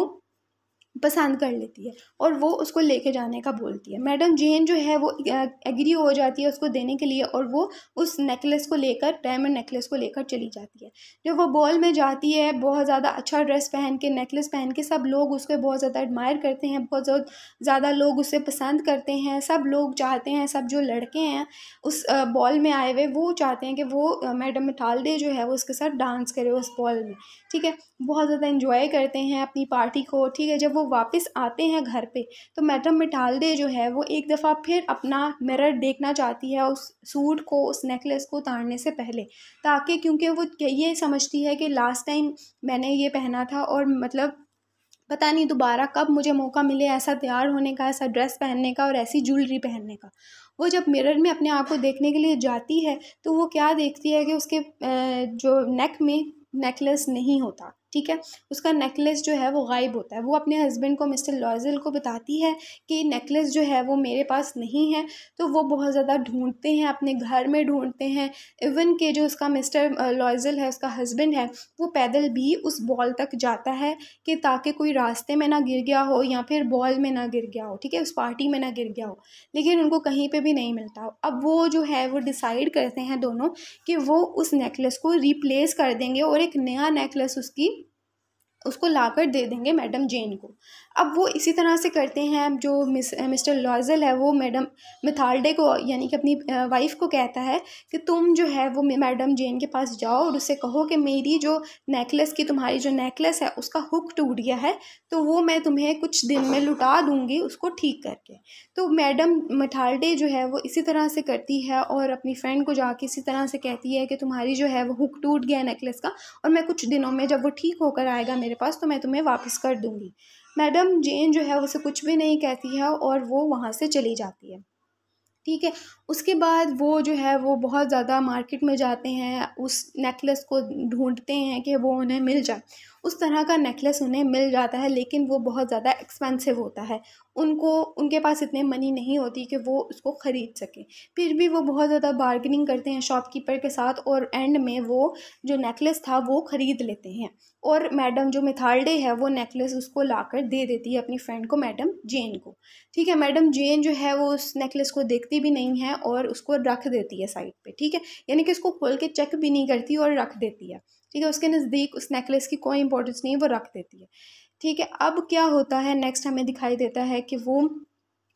पसंद कर लेती है और वो उसको लेके जाने का बोलती है मैडम जेन जो है वो एग्री हो जाती है उसको देने के लिए और वो उस नेकलेस को लेकर डायमंड नेकलेस को लेकर चली जाती है जब वो बॉल में जाती है बहुत ज़्यादा अच्छा ड्रेस पहन के नेकलेस पहन के सब लोग उसको बहुत ज़्यादा एडमायर करते हैं बहुत ज़्यादा लोग उसे पसंद करते हैं सब लोग चाहते हैं सब जो लड़के हैं उस बॉल में आए हुए वो चाहते हैं कि वो मैडम मिठाल दे जो है वो उसके साथ डांस करे उस बॉल में ठीक है बहुत ज़्यादा इन्जॉय करते हैं अपनी पार्टी को ठीक है जब वो वापस आते हैं घर पे तो मैडम दे जो है वो एक दफ़ा फिर अपना मिरर देखना चाहती है उस सूट को उस नेकलेस को उतारने से पहले ताकि क्योंकि वो ये समझती है कि लास्ट टाइम मैंने ये पहना था और मतलब पता नहीं दोबारा कब मुझे मौका मिले ऐसा तैयार होने का ऐसा ड्रेस पहनने का और ऐसी ज्वेलरी पहनने का वो जब मिरर में अपने आप को देखने के लिए जाती है तो वो क्या देखती है कि उसके जो नेक में नेकलेस नहीं होता ठीक है उसका नेकलेस जो है वो गायब होता है वो अपने हस्बैंड को मिस्टर लॉजल को बताती है कि नेकलेस जो है वो मेरे पास नहीं है तो वो बहुत ज़्यादा ढूंढते हैं अपने घर में ढूंढते हैं इवन के जो उसका मिस्टर लॉजल है उसका हस्बैंड है वो पैदल भी उस बॉल तक जाता है कि ताकि कोई रास्ते में ना गिर गया हो या फिर बॉल में ना गिर गया हो ठीक है उस पार्टी में ना गिर गया हो लेकिन उनको कहीं पर भी नहीं मिलता अब वो जो है वो डिसाइड करते हैं दोनों कि वो उस नेकलेस को रिप्लेस कर देंगे और एक नया नेकलेस उसकी उसको लाकर दे देंगे मैडम जेन को अब वो इसी तरह से करते हैं जो मिस मिस्टर लॉजल है वो मैडम मिथालडे को यानी कि अपनी वाइफ को कहता है कि तुम जो है वो मैडम जेन के पास जाओ और उससे कहो कि मेरी जो नेकलेस की तुम्हारी जो नेकलेस है उसका हुक टूट गया है तो वो मैं तुम्हें कुछ दिन में लुटा दूँगी उसको ठीक करके तो मैडम मिथालडे जो है वो इसी तरह से करती है और अपनी फ्रेंड को जाके इसी तरह से कहती है कि तुम्हारी जो है वो हुक टूट गया है नेकलेस का और मैं कुछ दिनों में जब वो ठीक होकर आएगा मेरे पास तो मैं तुम्हें वापस कर दूँगी मैडम जेन जो है उसे कुछ भी नहीं कहती है और वो वहाँ से चली जाती है ठीक है उसके बाद वो जो है वो बहुत ज़्यादा मार्केट में जाते हैं उस नेकलेस को ढूंढते हैं कि वो उन्हें मिल जाए उस तरह का नेकलेस उन्हें मिल जाता है लेकिन वो बहुत ज़्यादा एक्सपेंसिव होता है उनको उनके पास इतने मनी नहीं होती कि वो उसको ख़रीद सकें फिर भी वो बहुत ज़्यादा बार्गनिंग करते हैं शॉपकीपर के साथ और एंड में वो जो नेकलेस था वो ख़रीद लेते हैं और मैडम जो मिथालडे है वो नेकलेस उसको लाकर दे देती है अपनी फ्रेंड को मैडम जेन को ठीक है मैडम जेन जो है वो उस नेकलेस को देखती भी नहीं है और उसको रख देती है साइड पे ठीक है यानी कि उसको खोल के चेक भी नहीं करती और रख देती है ठीक है उसके नज़दीक उस नेकलेस की कोई इंपॉर्टेंस नहीं है वो रख देती है ठीक है अब क्या होता है नेक्स्ट हमें दिखाई देता है कि वो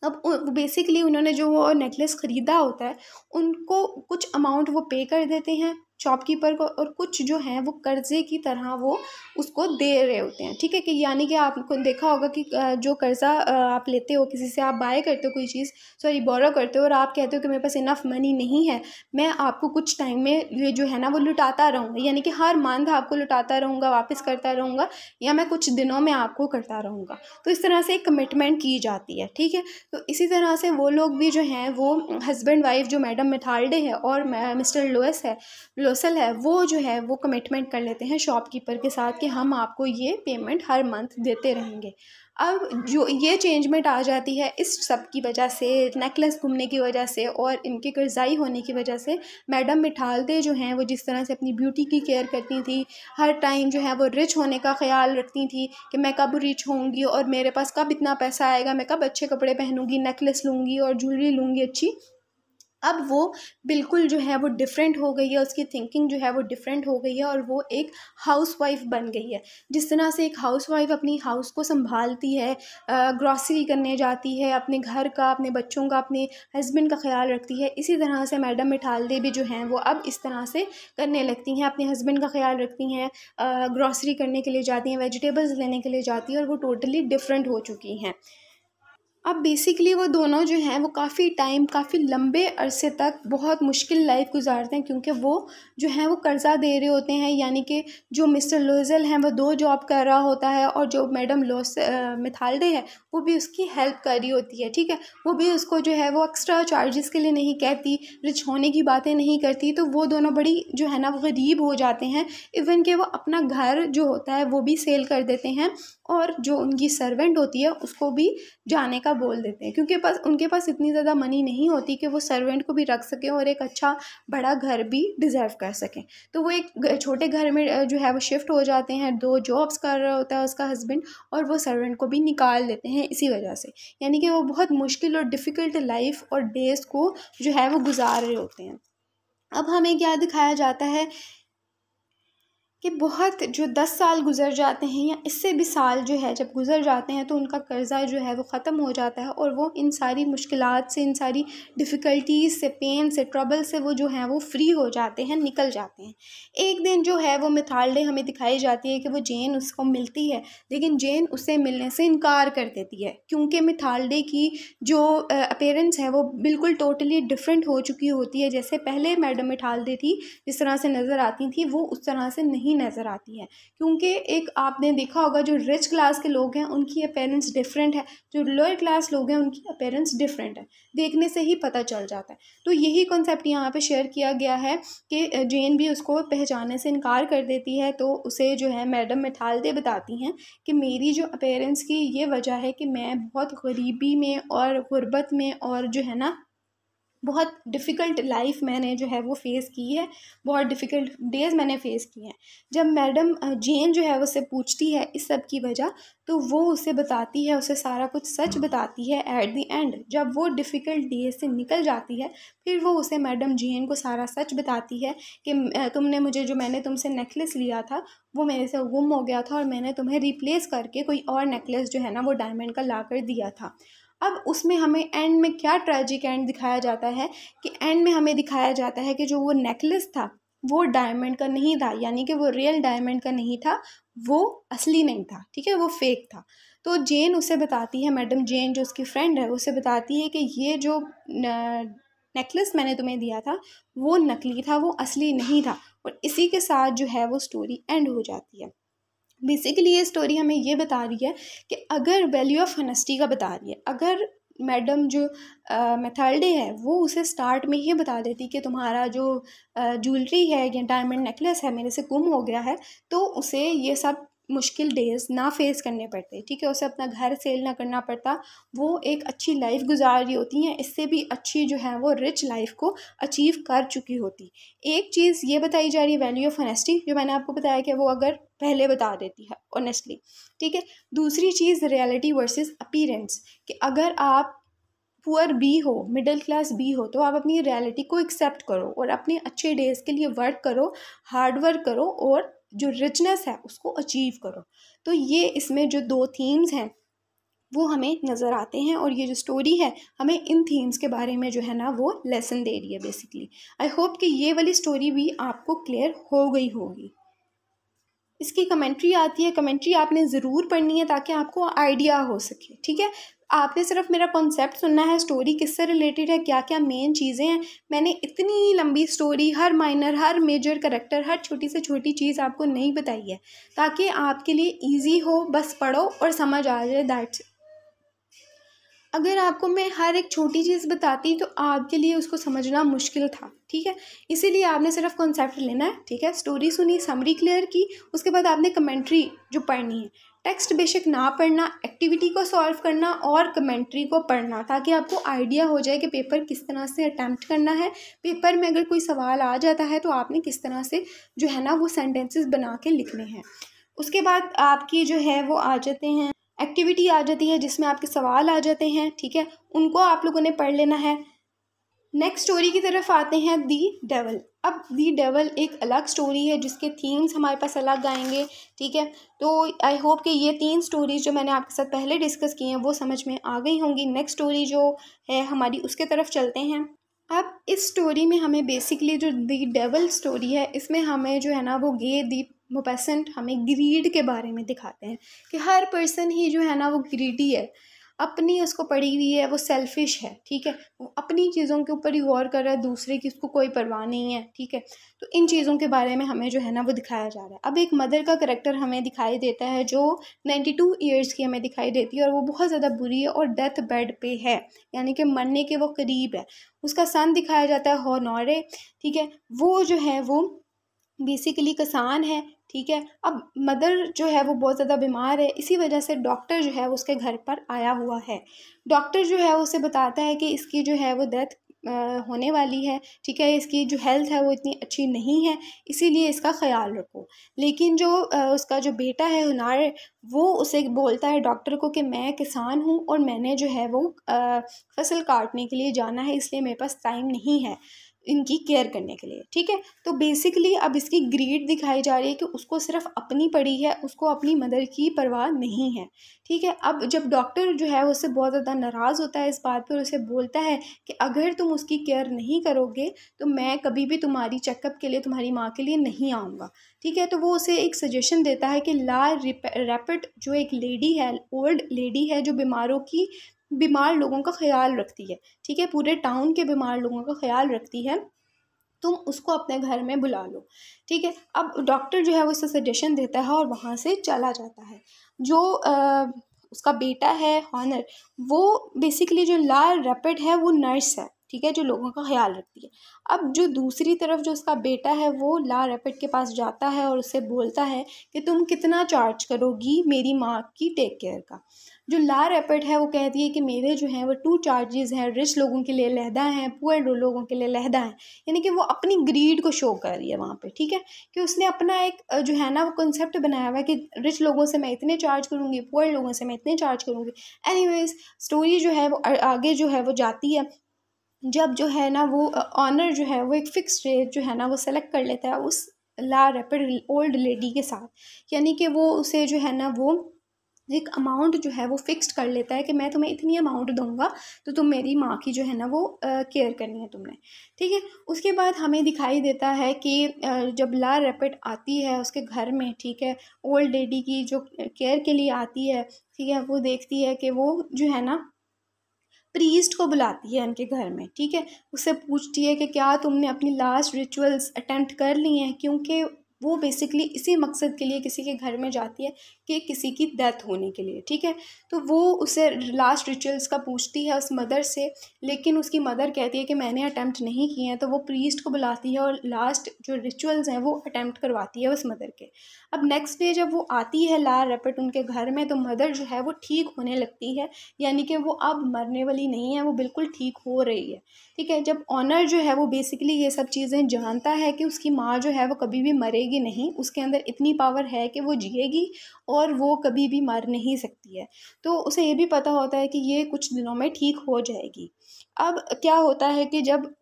अब बेसिकली उन्होंने जो वो नेकलेस ख़रीदा होता है उनको कुछ अमाउंट वो पे कर देते हैं शॉपकीपर को और कुछ जो हैं वो कर्ज़े की तरह वो उसको दे रहे होते हैं ठीक है कि यानी कि आपको देखा होगा कि जो कर्ज़ा आप लेते हो किसी से आप बाय करते हो कोई चीज़ सॉरी बोरो करते हो और आप कहते हो कि मेरे पास इनफ मनी नहीं है मैं आपको कुछ टाइम में ये जो है ना वो लुटाता रहूँगा यानी कि हर मंथ आपको लुटाता रहूँगा वापस करता रहूँगा या मैं कुछ दिनों में आपको करता रहूँगा तो इस तरह से एक कमिटमेंट की जाती है ठीक है तो इसी तरह से वो लोग भी जो हैं वो हस्बैंड वाइफ जो मैडम मिठालडे है और मिस्टर लोएस है लो क्लोसल है वो जो है वो कमिटमेंट कर लेते हैं शॉपकीपर के साथ कि हम आपको ये पेमेंट हर मंथ देते रहेंगे अब जो ये चेंजमेंट आ जाती है इस सब की वजह से नेकलेस घूमने की वजह से और इनके कर्जाई होने की वजह से मैडम मिठालते जो हैं वो जिस तरह से अपनी ब्यूटी की केयर करती थी हर टाइम जो है वो रिच होने का ख्याल रखती थी कि मैं कब रिच होंगी और मेरे पास कब इतना पैसा आएगा मैं कब अच्छे कपड़े पहनूंगी नेकलेस लूँगी और ज्वेलरी लूँगी अच्छी अब वो बिल्कुल जो है वो डिफरेंट हो गई है उसकी थिंकिंग जो है वो डिफरेंट हो गई है और वो एक हाउस वाइफ बन गई है जिस तरह से एक हाउस वाइफ अपनी हाउस को संभालती है ग्रॉसरी करने जाती है अपने घर का अपने बच्चों का अपने हस्बैंड का ख्याल रखती है इसी तरह से मैडम मिठालदे भी जो हैं वो अब इस तरह से करने लगती हैं अपने हस्बैंड का ख्याल रखती हैं ग्रॉसरी करने के लिए जाती हैं वेजिटेबल्स लेने के लिए जाती हैं और वो टोटली डिफरेंट हो चुकी हैं अब बेसिकली वो दोनों जो हैं वो काफ़ी टाइम काफ़ी लंबे अरसे तक बहुत मुश्किल लाइफ गुजारते हैं क्योंकि वो जो हैं वो कर्ज़ा दे रहे होते हैं यानी कि जो मिस्टर लोजल हैं वो दो जॉब कर रहा होता है और जो मैडम लोस मिथालडे है वो भी उसकी हेल्प कर रही होती है ठीक है वो भी उसको जो है वो एक्स्ट्रा चार्जेस के लिए नहीं कहती रिच होने की बातें नहीं करती तो वो दोनों बड़ी जो है ना वो गरीब हो जाते हैं इवन के वो अपना घर जो होता है वो भी सेल कर देते हैं और जो उनकी सर्वेंट होती है उसको भी जाने का बोल देते हैं क्योंकि पास उनके पास इतनी ज़्यादा मनी नहीं होती कि वो सर्वेंट को भी रख सकें और एक अच्छा बड़ा घर भी डिज़र्व कर सकें तो वो एक छोटे घर में जो है वो शिफ्ट हो जाते हैं दो जॉब्स कर रहा होता है उसका हस्बैंड और वो सर्वेंट को भी निकाल देते हैं इसी वजह से यानी कि वो बहुत मुश्किल और डिफ़िकल्ट लाइफ और डेज़ को जो है वो गुजार रहे होते हैं अब हमें क्या दिखाया जाता है कि बहुत जो दस साल गुज़र जाते हैं या इससे भी साल जो है जब गुज़र जाते हैं तो उनका कर्ज़ा जो है वो ख़त्म हो जाता है और वो इन सारी मुश्किल से इन सारी डिफ़िकल्टीज़ से पेन से ट्रबल से वो जो है वो फ्री हो जाते हैं निकल जाते हैं एक दिन जो है वो मिथालडे हमें दिखाई जाती है कि वो जेन उसको मिलती है लेकिन जेन उसे मिलने से इनकार कर देती है क्योंकि मिथालडे की जो अपेरेंस है वो बिल्कुल टोटली डिफरेंट हो चुकी होती है जैसे पहले मैडम मिठालडे थी जिस तरह से नज़र आती थी वो उस तरह से नहीं ही नज़र आती है क्योंकि एक आपने देखा होगा जो रिच क्लास के लोग हैं उनकी अपेरेंस डिफरेंट है जो लोअर क्लास लोग हैं उनकी अपेरेंट्स डिफरेंट है देखने से ही पता चल जाता है तो यही कॉन्सेप्ट यहाँ पर शेयर किया गया है कि जेन भी उसको पहचानने से इनकार कर देती है तो उसे जो है मैडम मिठालते बताती हैं कि मेरी जो अपेरेंस की ये वजह है कि मैं बहुत गरीबी में और गुर्बत में और जो है ना बहुत डिफ़िकल्ट लाइफ मैंने जो है वो फ़ेस की है बहुत डिफ़िकल्ट डेज़ मैंने फ़ेस किए हैं जब मैडम जेन जो है उसे पूछती है इस सब की वजह तो वो उसे बताती है उसे सारा कुछ सच बताती है एट दी एंड जब वो डिफ़िकल्ट डेज से निकल जाती है फिर वो उसे मैडम जेन को सारा सच बताती है कि तुमने मुझे जो मैंने तुमसे नेकलेस लिया था वो मेरे से गुम हो गया था और मैंने तुम्हें रिप्लेस करके कोई और नेकलेस जो है ना वो डायमंड का ला कर दिया था अब उसमें हमें एंड में क्या ट्रैजिक एंड दिखाया जाता है कि एंड में हमें दिखाया जाता है कि जो वो नेकलेस था वो डायमंड का नहीं था यानी कि वो रियल डायमंड का नहीं था वो असली नहीं था ठीक है वो फेक था तो जेन उसे बताती है मैडम जेन जो उसकी फ्रेंड है उसे बताती है कि ये जो नेकलेस मैंने तुम्हें दिया था वो नकली था वो असली नहीं था और इसी के साथ जो है वो स्टोरी एंड हो जाती है बेसिकली ये स्टोरी हमें ये बता रही है कि अगर वैल्यू ऑफ हनेस्टी का बता रही है अगर मैडम जो मेथर्डे है वो उसे स्टार्ट में ही बता देती कि तुम्हारा जो ज्वेलरी है या डायमंड नेकलेस है मेरे से गुम हो गया है तो उसे ये सब मुश्किल डेज़ ना फेस करने पड़ते ठीक है उसे अपना घर सेल ना करना पड़ता वो एक अच्छी लाइफ गुजार रही होती हैं इससे भी अच्छी जो है वो रिच लाइफ को अचीव कर चुकी होती एक चीज़ ये बताई जा रही है वैल्यू ऑफ ऑनेस्टी जो मैंने आपको बताया कि वो अगर पहले बता देती है ऑनेस्टली ठीक है दूसरी चीज़ रियलिटी वर्सेज़ अपीरेंस कि अगर आप पुअर बी हो मिडिल क्लास बी हो तो आप अपनी रियलिटी को एक्सेप्ट करो और अपने अच्छे डेज़ के लिए वर्क करो हार्ड वर्क करो और जो रिचनेस है उसको अचीव करो तो ये इसमें जो दो थीम्स हैं वो हमें नज़र आते हैं और ये जो स्टोरी है हमें इन थीम्स के बारे में जो है ना वो लेसन दे रही है बेसिकली आई होप कि ये वाली स्टोरी भी आपको क्लियर हो गई होगी इसकी कमेंट्री आती है कमेंट्री आपने ज़रूर पढ़नी है ताकि आपको आइडिया हो सके ठीक है आपने सिर्फ मेरा कॉन्सेप्ट सुनना है स्टोरी किससे रिलेटेड है क्या क्या मेन चीज़ें हैं मैंने इतनी लंबी स्टोरी हर माइनर हर मेजर करेक्टर हर छोटी से छोटी चीज़ आपको नहीं बताई है ताकि आपके लिए ईजी हो बस पढ़ो और समझ आ जाए दैट्स अगर आपको मैं हर एक छोटी चीज़ बताती तो आपके लिए उसको समझना मुश्किल था ठीक है इसीलिए आपने सिर्फ कॉन्सेप्ट लेना है ठीक है स्टोरी सुनी समरी क्लियर की उसके बाद आपने कमेंट्री जो पढ़नी है टेक्स्ट बेशक ना पढ़ना एक्टिविटी को सॉल्व करना और कमेंट्री को पढ़ना ताकि आपको आइडिया हो जाए कि पेपर किस तरह से अटैम्प्ट करना है पेपर में अगर कोई सवाल आ जाता है तो आपने किस तरह से जो है ना वो सेंटेंसेस बना के लिखने हैं उसके बाद आपकी जो है वो आ जाते हैं एक्टिविटी आ जाती है जिसमें आपके सवाल आ जाते हैं ठीक है उनको आप लोगों ने पढ़ लेना है नेक्स्ट स्टोरी की तरफ आते हैं दी डेवल अब दी डेवल एक अलग स्टोरी है जिसके थीम्स हमारे पास अलग आएंगे ठीक है तो आई होप कि ये तीन स्टोरीज जो मैंने आपके साथ पहले डिस्कस की हैं वो समझ में आ गई होंगी नेक्स्ट स्टोरी जो है हमारी उसके तरफ चलते हैं अब इस स्टोरी में हमें बेसिकली जो दी डेवल स्टोरी है इसमें हमें जो है ना वो गे दी मोपेसेंट हमें ग्रीड के बारे में दिखाते हैं कि हर पर्सन ही जो है ना वो ग्रीडी है अपनी उसको पड़ी हुई है वो सेल्फिश है ठीक है वो अपनी चीज़ों के ऊपर ही गौर कर रहा है दूसरे की उसको कोई परवाह नहीं है ठीक है तो इन चीज़ों के बारे में हमें जो है ना वो दिखाया जा रहा है अब एक मदर का करेक्टर हमें दिखाई देता है जो नाइन्टी टू ईयर्स की हमें दिखाई देती है और वो बहुत ज़्यादा बुरी है और डेथ बेड पे है यानी कि मरने के वो करीब है उसका सन दिखाया जाता है हॉनौरे ठीक है वो जो है वो बेसिकली किसान है ठीक है अब मदर जो है वो बहुत ज़्यादा बीमार है इसी वजह से डॉक्टर जो है उसके घर पर आया हुआ है डॉक्टर जो है उसे बताता है कि इसकी जो है वो डेथ होने वाली है ठीक है इसकी जो हेल्थ है वो इतनी अच्छी नहीं है इसीलिए इसका ख्याल रखो लेकिन जो उसका जो बेटा है हुनार वो उसे बोलता है डॉक्टर को कि मैं किसान हूँ और मैंने जो है वो फसल काटने के लिए जाना है इसलिए मेरे पास टाइम नहीं है इनकी केयर करने के लिए ठीक है तो बेसिकली अब इसकी ग्रीड दिखाई जा रही है कि उसको सिर्फ अपनी पड़ी है उसको अपनी मदर की परवाह नहीं है ठीक है अब जब डॉक्टर जो है उससे बहुत ज़्यादा नाराज़ होता है इस बात पर उसे बोलता है कि अगर तुम उसकी केयर नहीं करोगे तो मैं कभी भी तुम्हारी चेकअप के लिए तुम्हारी माँ के लिए नहीं आऊँगा ठीक है तो वो उसे एक सजेशन देता है कि ला रेपिड जो एक लेडी है ओल्ड लेडी है जो बीमारों की बीमार लोगों का ख्याल रखती है ठीक है पूरे टाउन के बीमार लोगों का ख्याल रखती है तुम उसको अपने घर में बुला लो ठीक है अब डॉक्टर जो है वो इससे सजेशन देता है और वहाँ से चला जाता है जो आ, उसका बेटा है हॉनर वो बेसिकली जो लाल रैपिड है वो नर्स है ठीक है जो लोगों का ख्याल रखती है अब जो दूसरी तरफ जो उसका बेटा है वो ला रेपिड के पास जाता है और उससे बोलता है कि तुम कितना चार्ज करोगी मेरी माँ की टेक केयर का जो ला रेपिड है वो कहती है कि मेरे जो हैं वो टू चार्जेस हैं रिच लोगों के लिए लहदा हैं पुअर लोगों के लिए लहदा हैं यानी कि वो अपनी ग्रीड को शो कर रही है वहाँ पे ठीक है कि उसने अपना एक जो है ना वो कंसेप्ट बनाया हुआ है कि रिच लोगों से मैं इतने चार्ज करूँगी पुअर लोगों से मैं इतने चार्ज करूँगी एनी स्टोरी जो है वो आगे जो है वो जाती है जब जो है ना वो ऑनर जो है वो एक फ़िक्स रेट जो है ना वो सेलेक्ट कर लेता है उस ला रेपिड ओल्ड लेडी के साथ यानी कि वो उसे जो है ना वो एक अमाउंट जो है वो फिक्स्ड कर लेता है कि मैं तुम्हें इतनी अमाउंट दूंगा तो तुम मेरी माँ की जो है ना वो केयर करनी है तुमने ठीक है उसके बाद हमें दिखाई देता है कि जब ला रेपिड आती है उसके घर में ठीक है ओल्ड लेडी की जो केयर के लिए आती है ठीक है वो देखती है कि वो जो है ना प्रीस्ट को बुलाती है उनके घर में ठीक है उससे पूछती है कि क्या तुमने अपनी लास्ट रिचुअल्स अटेम्प्ट कर ली हैं क्योंकि वो बेसिकली इसी मकसद के लिए किसी के घर में जाती है कि किसी की डेथ होने के लिए ठीक है तो वो उसे लास्ट रिचुअल्स का पूछती है उस मदर से लेकिन उसकी मदर कहती है कि मैंने अटैम्प्ट नहीं किए हैं तो वो प्रीस्ट को बुलाती है और लास्ट जो रिचुअल्स हैं वो अटैम्प्ट करवाती है उस मदर के अब नेक्स्ट डे जब वो आती है लार रेपट उनके घर में तो मदर जो है वो ठीक होने लगती है यानी कि वो अब मरने वाली नहीं है वो बिल्कुल ठीक हो रही है ठीक है जब ऑनर जो है वो बेसिकली ये सब चीज़ें जानता है कि उसकी माँ जो है वो कभी भी मरेगी मरेगी नहीं उसके अंदर इतनी पावर है कि वो जिएगी और वो कभी भी मर नहीं सकती है तो उसे ये भी पता होता है कि ये कुछ दिनों में ठीक हो जाएगी अब क्या होता है कि जब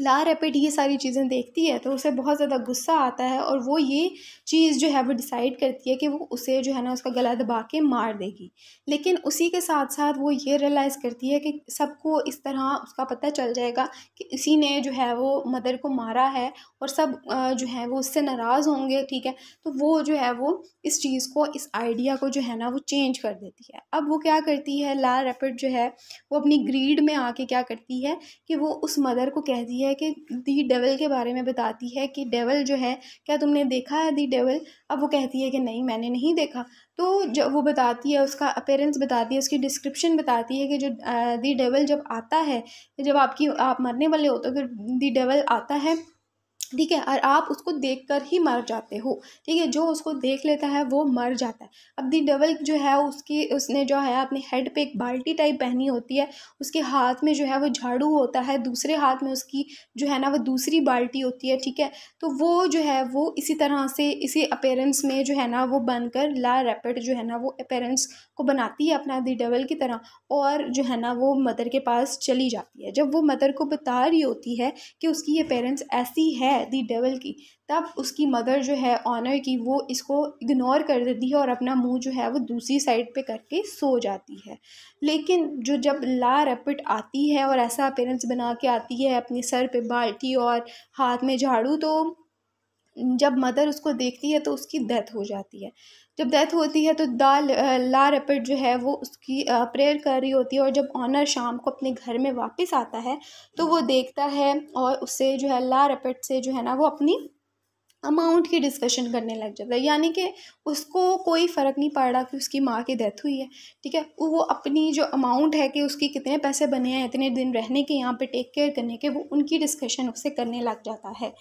ला रेपिड ये सारी चीज़ें देखती है तो उसे बहुत ज़्यादा गुस्सा आता है और वो ये चीज़ जो है वो डिसाइड करती है कि वो उसे जो है ना उसका गला दबा के मार देगी लेकिन उसी के साथ साथ वो ये रियलाइज़ करती है कि सबको इस तरह उसका पता चल जाएगा कि इसी ने जो है वो मदर को मारा है और सब जो है वो उससे नाराज़ होंगे ठीक है तो वो जो है वो इस चीज़ को इस आइडिया को जो है ना वो चेंज कर देती है अब वो क्या करती है ला रेपिड जो है वो अपनी ग्रीड में आके क्या करती है कि वो उस मदर को कहती है है कि दी डेवल के बारे में बताती है कि डेवल जो है क्या तुमने देखा है दी डेवल अब वो कहती है कि नहीं मैंने नहीं देखा तो जब वो बताती है उसका अपेरेंस बताती है उसकी डिस्क्रिप्शन बताती है कि जो दी डेवल जब आता है जब आपकी आप मरने वाले होते हो तो फिर दी डेवल आता है ठीक है और आप उसको देखकर ही मर जाते हो ठीक है जो उसको देख लेता है वो मर जाता है अब दी डबल जो है उसकी उसने जो है अपने हेड पे एक बाल्टी टाइप पहनी होती है उसके हाथ में जो है वो झाड़ू होता है दूसरे हाथ में उसकी जो है ना वो दूसरी बाल्टी होती है ठीक है तो वो जो है वो इसी तरह से इसी अपेरेंस में जो है ना वो बनकर ला रेपिड जो है ना वो अपेरेंस को बनाती है अपना दी डबल की तरह और जो है ना वो मदर के पास चली जाती है जब वो मदर को बता रही होती है कि उसकी ये पेरेंट्स ऐसी है है दी डेवल की तब उसकी मदर जो है ऑनर की वो इसको इग्नोर कर देती है और अपना मुंह जो है वो दूसरी साइड पे करके सो जाती है लेकिन जो जब ला रेपिट आती है और ऐसा अपेरेंस बना के आती है अपने सर पे बाल्टी और हाथ में झाड़ू तो जब मदर उसको देखती है तो उसकी डेथ हो जाती है जब डेथ होती है तो दा ला रपट जो है वो उसकी प्रेयर कर रही होती है और जब ऑनर शाम को अपने घर में वापस आता है तो वो देखता है और उससे जो है ला रपट से जो है ना वो अपनी अमाउंट की डिस्कशन करने लग जाता है यानी कि उसको कोई फ़र्क नहीं पड़ रहा कि उसकी माँ की डेथ हुई है ठीक है वो अपनी जो अमाउंट है कि उसकी कितने पैसे बने हैं इतने दिन रहने के यहाँ पे टेक केयर करने के वो उनकी डिस्कशन उससे करने लग जाता है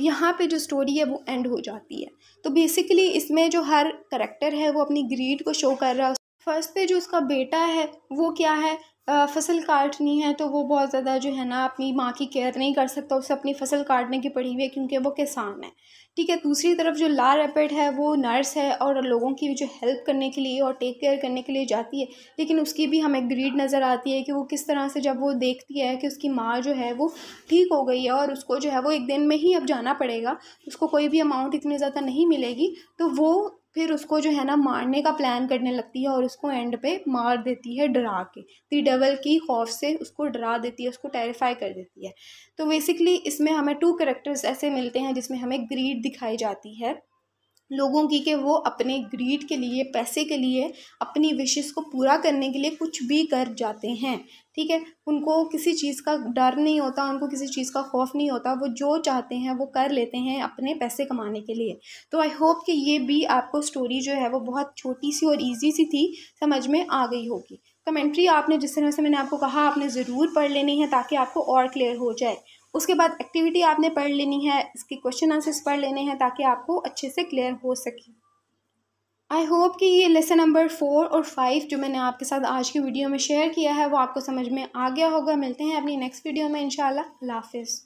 यहाँ पे जो स्टोरी है वो एंड हो जाती है तो बेसिकली इसमें जो हर करेक्टर है वो अपनी ग्रीड को शो कर रहा है फर्स्ट पे जो उसका बेटा है वो क्या है आ, फसल काटनी है तो वो बहुत ज़्यादा जो है ना अपनी माँ की केयर नहीं कर सकता उसे अपनी फसल काटने की पड़ी हुई है क्योंकि वो किसान है ठीक है दूसरी तरफ जो ला रेपेट है वो नर्स है और लोगों की जो हेल्प करने के लिए और टेक केयर करने के लिए जाती है लेकिन उसकी भी हमें ग्रीड नज़र आती है कि वो किस तरह से जब वो देखती है कि उसकी माँ जो है वो ठीक हो गई है और उसको जो है वो एक दिन में ही अब जाना पड़ेगा उसको कोई भी अमाउंट इतनी ज़्यादा नहीं मिलेगी तो वो फिर उसको जो है ना मारने का प्लान करने लगती है और उसको एंड पे मार देती है डरा के दी डबल की खौफ से उसको डरा देती है उसको टेरिफाई कर देती है तो बेसिकली इसमें हमें टू करेक्टर्स ऐसे मिलते हैं जिसमें हमें ग्रीड दिखाई जाती है लोगों की कि वो अपने ग्रीड के लिए पैसे के लिए अपनी विशेष को पूरा करने के लिए कुछ भी कर जाते हैं ठीक है उनको किसी चीज़ का डर नहीं होता उनको किसी चीज़ का खौफ नहीं होता वो जो चाहते हैं वो कर लेते हैं अपने पैसे कमाने के लिए तो आई होप कि ये भी आपको स्टोरी जो है वो बहुत छोटी सी और ईजी सी थी समझ में आ गई होगी कमेंट्री आपने जिस तरह से मैंने आपको कहा आपने ज़रूर पढ़ लेनी है ताकि आपको और क्लियर हो जाए उसके बाद एक्टिविटी आपने पढ़ लेनी है इसके क्वेश्चन आंसर्स पढ़ लेने हैं ताकि आपको अच्छे से क्लियर हो सके आई होप कि ये लेसन नंबर फोर और फाइव जो मैंने आपके साथ आज की वीडियो में शेयर किया है वो आपको समझ में आ गया होगा मिलते हैं अपनी नेक्स्ट वीडियो में इंशाल्लाह हाफिज़